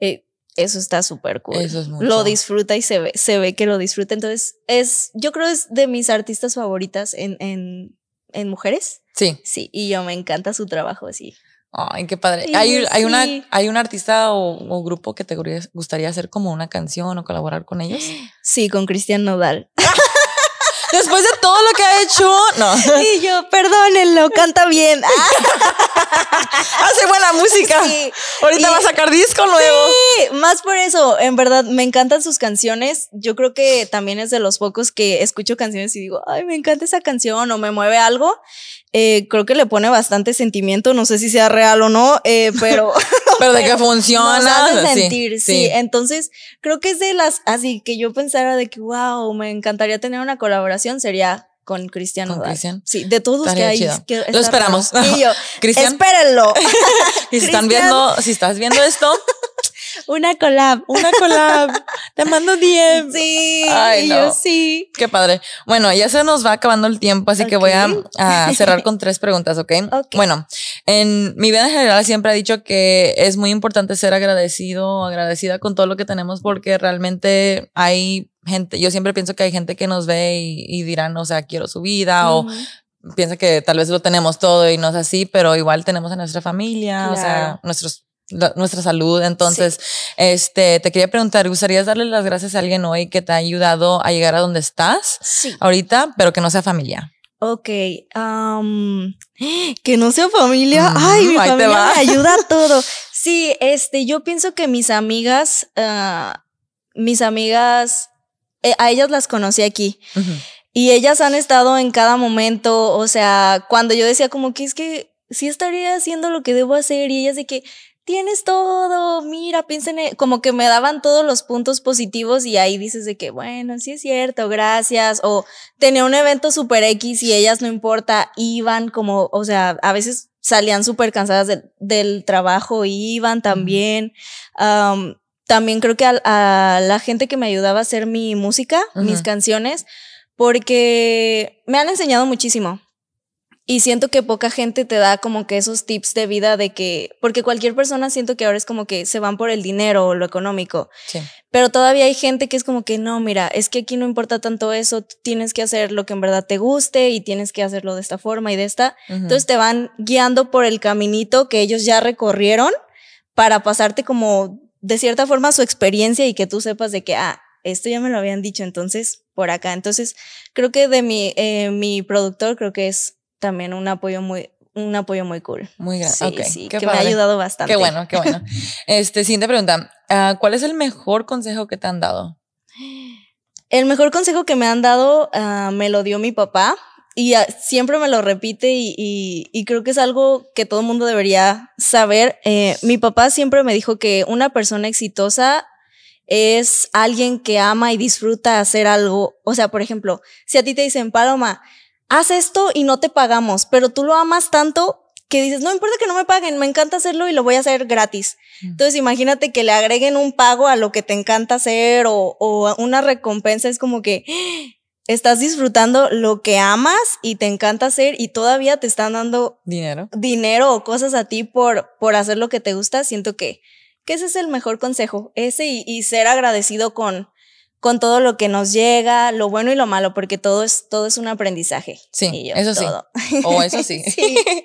Eh, eso está súper cool. Eso es mucho. Lo disfruta y se ve, se ve que lo disfruta. Entonces, es, yo creo es de mis artistas favoritas en, en, mujeres. Sí. Sí, y yo me encanta su trabajo, así Ay, qué padre. ¿Hay, una, ¿Hay un artista o, grupo que te gustaría hacer como una canción o colaborar con ellos? Sí, con Cristian Nodal. Después de todo lo que ha hecho, no. Y yo, perdónenlo, canta bien. Hace buena música. Ahorita va a sacar disco nuevo más por eso, en verdad, me encantan sus canciones. Yo creo que también es de los pocos que escucho canciones y digo, ay, me encanta esa canción o me mueve algo. Eh, creo que le pone bastante sentimiento, no sé si sea real o no, eh, pero... pero de que funciona. sentir, sí, Entonces, creo que es de las, así que yo pensara de que, wow, me encantaría tener una colaboración, sería con Cristiano ¿Con Cristian? Sí, de todos los que hay. lo esperamos. Y yo, espérenlo. si están viendo, si estás viendo esto, una collab. Una collab. Te mando 10. Sí. Ay, yo sí. Qué padre. Bueno, ya se nos va acabando el tiempo, así que voy a, cerrar con tres preguntas, ¿okay? ¿ok? Bueno, en mi vida en general siempre he dicho que es muy importante ser agradecido, agradecida con todo lo que tenemos porque realmente hay gente, yo siempre pienso que hay gente que nos ve y, y dirán, o sea, quiero su vida o piensa que tal vez lo tenemos todo y no es así, pero igual tenemos a nuestra familia, o sea, nuestros nuestra salud. Entonces, este, te quería preguntar, ¿gustarías darle las gracias a alguien hoy que te ha ayudado a llegar a donde estás ahorita, pero que no sea familia? Ok, que no sea familia. Ay, mi me ayuda a todo. Sí, este, yo pienso que mis amigas, ah, mis amigas, eh, a ellas las conocí aquí. Y ellas han estado en cada momento, o sea, cuando yo decía como que es que sí estaría haciendo lo que debo hacer y ellas de que tienes todo, mira, piensen, e-". como que me daban todos los puntos positivos y ahí dices de que, bueno, sí es cierto, gracias, o tenía un evento super X y ellas no importa, iban como, o sea, a veces salían súper cansadas del trabajo, iban también. también creo que a, la gente que me ayudaba a hacer mi música, mis canciones, porque me han enseñado muchísimo. Y siento que poca gente te da como que esos tips de vida de que, porque cualquier persona siento que ahora es como que se van por el dinero o lo económico. Sí. Pero todavía hay gente que es como que, no, mira, es que aquí no importa tanto eso, tienes que hacer lo que en verdad te guste y tienes que hacerlo de esta forma y de esta. Entonces te van guiando por el caminito que ellos ya recorrieron para pasarte como, de cierta forma, su experiencia y que tú sepas de que, ah, esto ya me lo habían dicho, entonces por acá. Entonces creo que de mi, eh, mi productor creo que es también un apoyo muy, un apoyo muy cool. Muy grande. Sí, que me ha ayudado bastante. Qué bueno, qué bueno. este, siguiente pregunta. Ah, ¿Cuál es el mejor consejo que te han dado? El mejor consejo que me han dado ah, me lo dio mi papá y ah, siempre me lo repite y, creo que es algo que todo el mundo debería saber. Eh, mi papá siempre me dijo que una persona exitosa es alguien que ama y disfruta hacer algo. O sea, por ejemplo, si a ti te dicen, Paloma, haz esto y no te pagamos, pero tú lo amas tanto que dices, no importa que no me paguen, me encanta hacerlo y lo voy a hacer gratis. Mm. Entonces imagínate que le agreguen un pago a lo que te encanta hacer o, una recompensa, es como que estás disfrutando lo que amas y te encanta hacer y todavía te están dando dinero, dinero o cosas a ti por, por hacer lo que te gusta, siento que, ese es el mejor consejo, ese y ser agradecido con, con todo lo que nos llega, lo bueno y lo malo, porque todo es, todo es un aprendizaje. Sí, eso sí. O eso sí.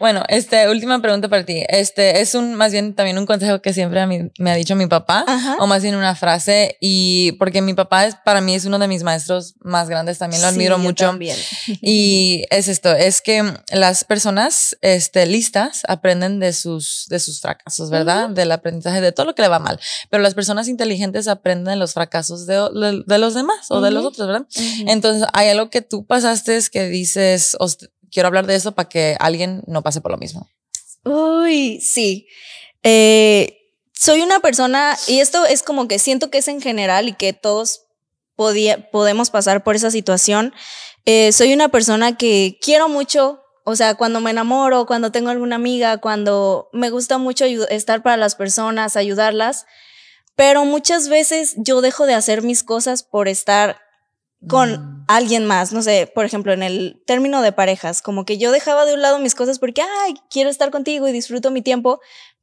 bueno, este, última pregunta para ti. Este es un, más bien también un consejo que siempre me ha dicho mi papá, o más bien una frase, y porque mi papá es, para mí es uno de mis maestros más grandes, también lo admiro mucho. también. y es esto, es que las personas, este, listas aprenden de sus, de sus fracasos, ¿verdad? Del aprendizaje, de todo lo que le va mal. Pero las personas inteligentes aprenden los fracasos de de, los demás o de los otros, ¿verdad? Entonces, hay algo que tú pasaste es que dices, quiero hablar de eso para que alguien no pase por lo mismo. Uy, sí. Eh, soy una persona, y esto es como que siento que es en general y que todos podía, podemos pasar por esa situación. Eh, soy una persona que quiero mucho, o sea, cuando me enamoro, cuando tengo alguna amiga, cuando me gusta mucho estar para las personas, ayudarlas. Pero muchas veces yo dejo de hacer mis cosas por estar con mm. alguien más, no sé, por ejemplo, en el término de parejas, como que yo dejaba de un lado mis cosas porque, ay, quiero estar contigo y disfruto mi tiempo,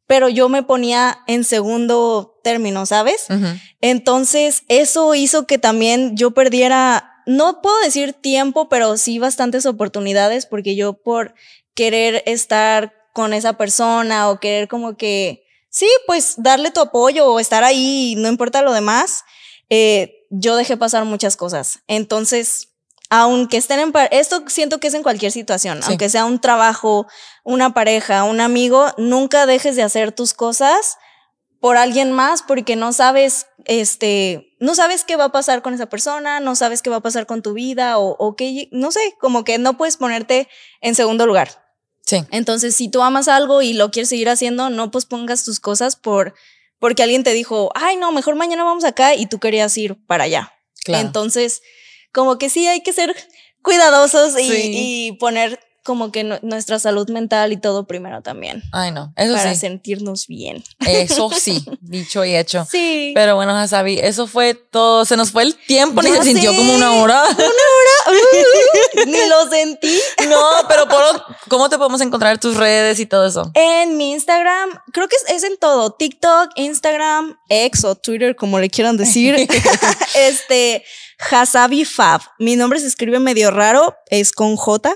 pero yo me ponía en segundo término, ¿sabes? Entonces, eso hizo que también yo perdiera, no puedo decir tiempo, pero sí bastantes oportunidades, porque yo por querer estar con esa persona o querer como que sí, pues darle tu apoyo o estar ahí, no importa lo demás, eh, yo dejé pasar muchas cosas. Entonces, aunque estén en esto siento que es en cualquier situación, aunque sea un trabajo, una pareja, un amigo, nunca dejes de hacer tus cosas por alguien más porque no sabes este no sabes qué va a pasar con esa persona, no sabes qué va a pasar con tu vida o, o qué, no sé, como que no puedes ponerte en segundo lugar. Entonces, si tú amas algo y lo quieres seguir haciendo, no pospongas tus cosas por porque alguien te dijo, ay, no, mejor mañana vamos acá y tú querías ir para allá. Entonces, como que sí hay que ser cuidadosos y, poner como que nuestra salud mental y todo primero también. Ay, no, eso sí. Para sentirnos bien. Eso sí, dicho y hecho. Sí. Pero bueno, Hasabi, eso fue todo. Se nos fue el tiempo, ni se sintió como una hora. Una hora. ni lo sentí. No, pero ¿cómo te podemos encontrar tus redes y todo eso? En mi Instagram, creo que es, en todo: TikTok, Instagram, X o Twitter, como le quieran decir. este, Hasabi Fab. Mi nombre se escribe medio raro, es con J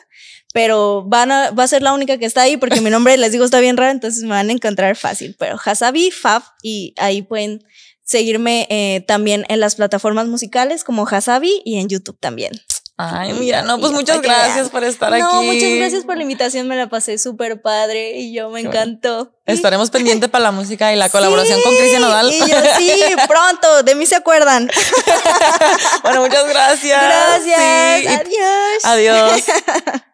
pero van a, va a ser la única que está ahí porque mi nombre, les digo, está bien raro, entonces me van a encontrar fácil. Pero Hasabi, Fab, y ahí pueden seguirme eh, también en las plataformas musicales como Hasabi y en YouTube también. Ay, mira, no, pues muchas gracias por estar aquí. No, muchas gracias por la invitación, me la pasé súper padre y yo me encantó. Estaremos pendientes para la música y la colaboración con Cristian Nodal. Y sí, pronto, de mí se acuerdan. bueno, muchas gracias. Gracias, adiós. Adiós.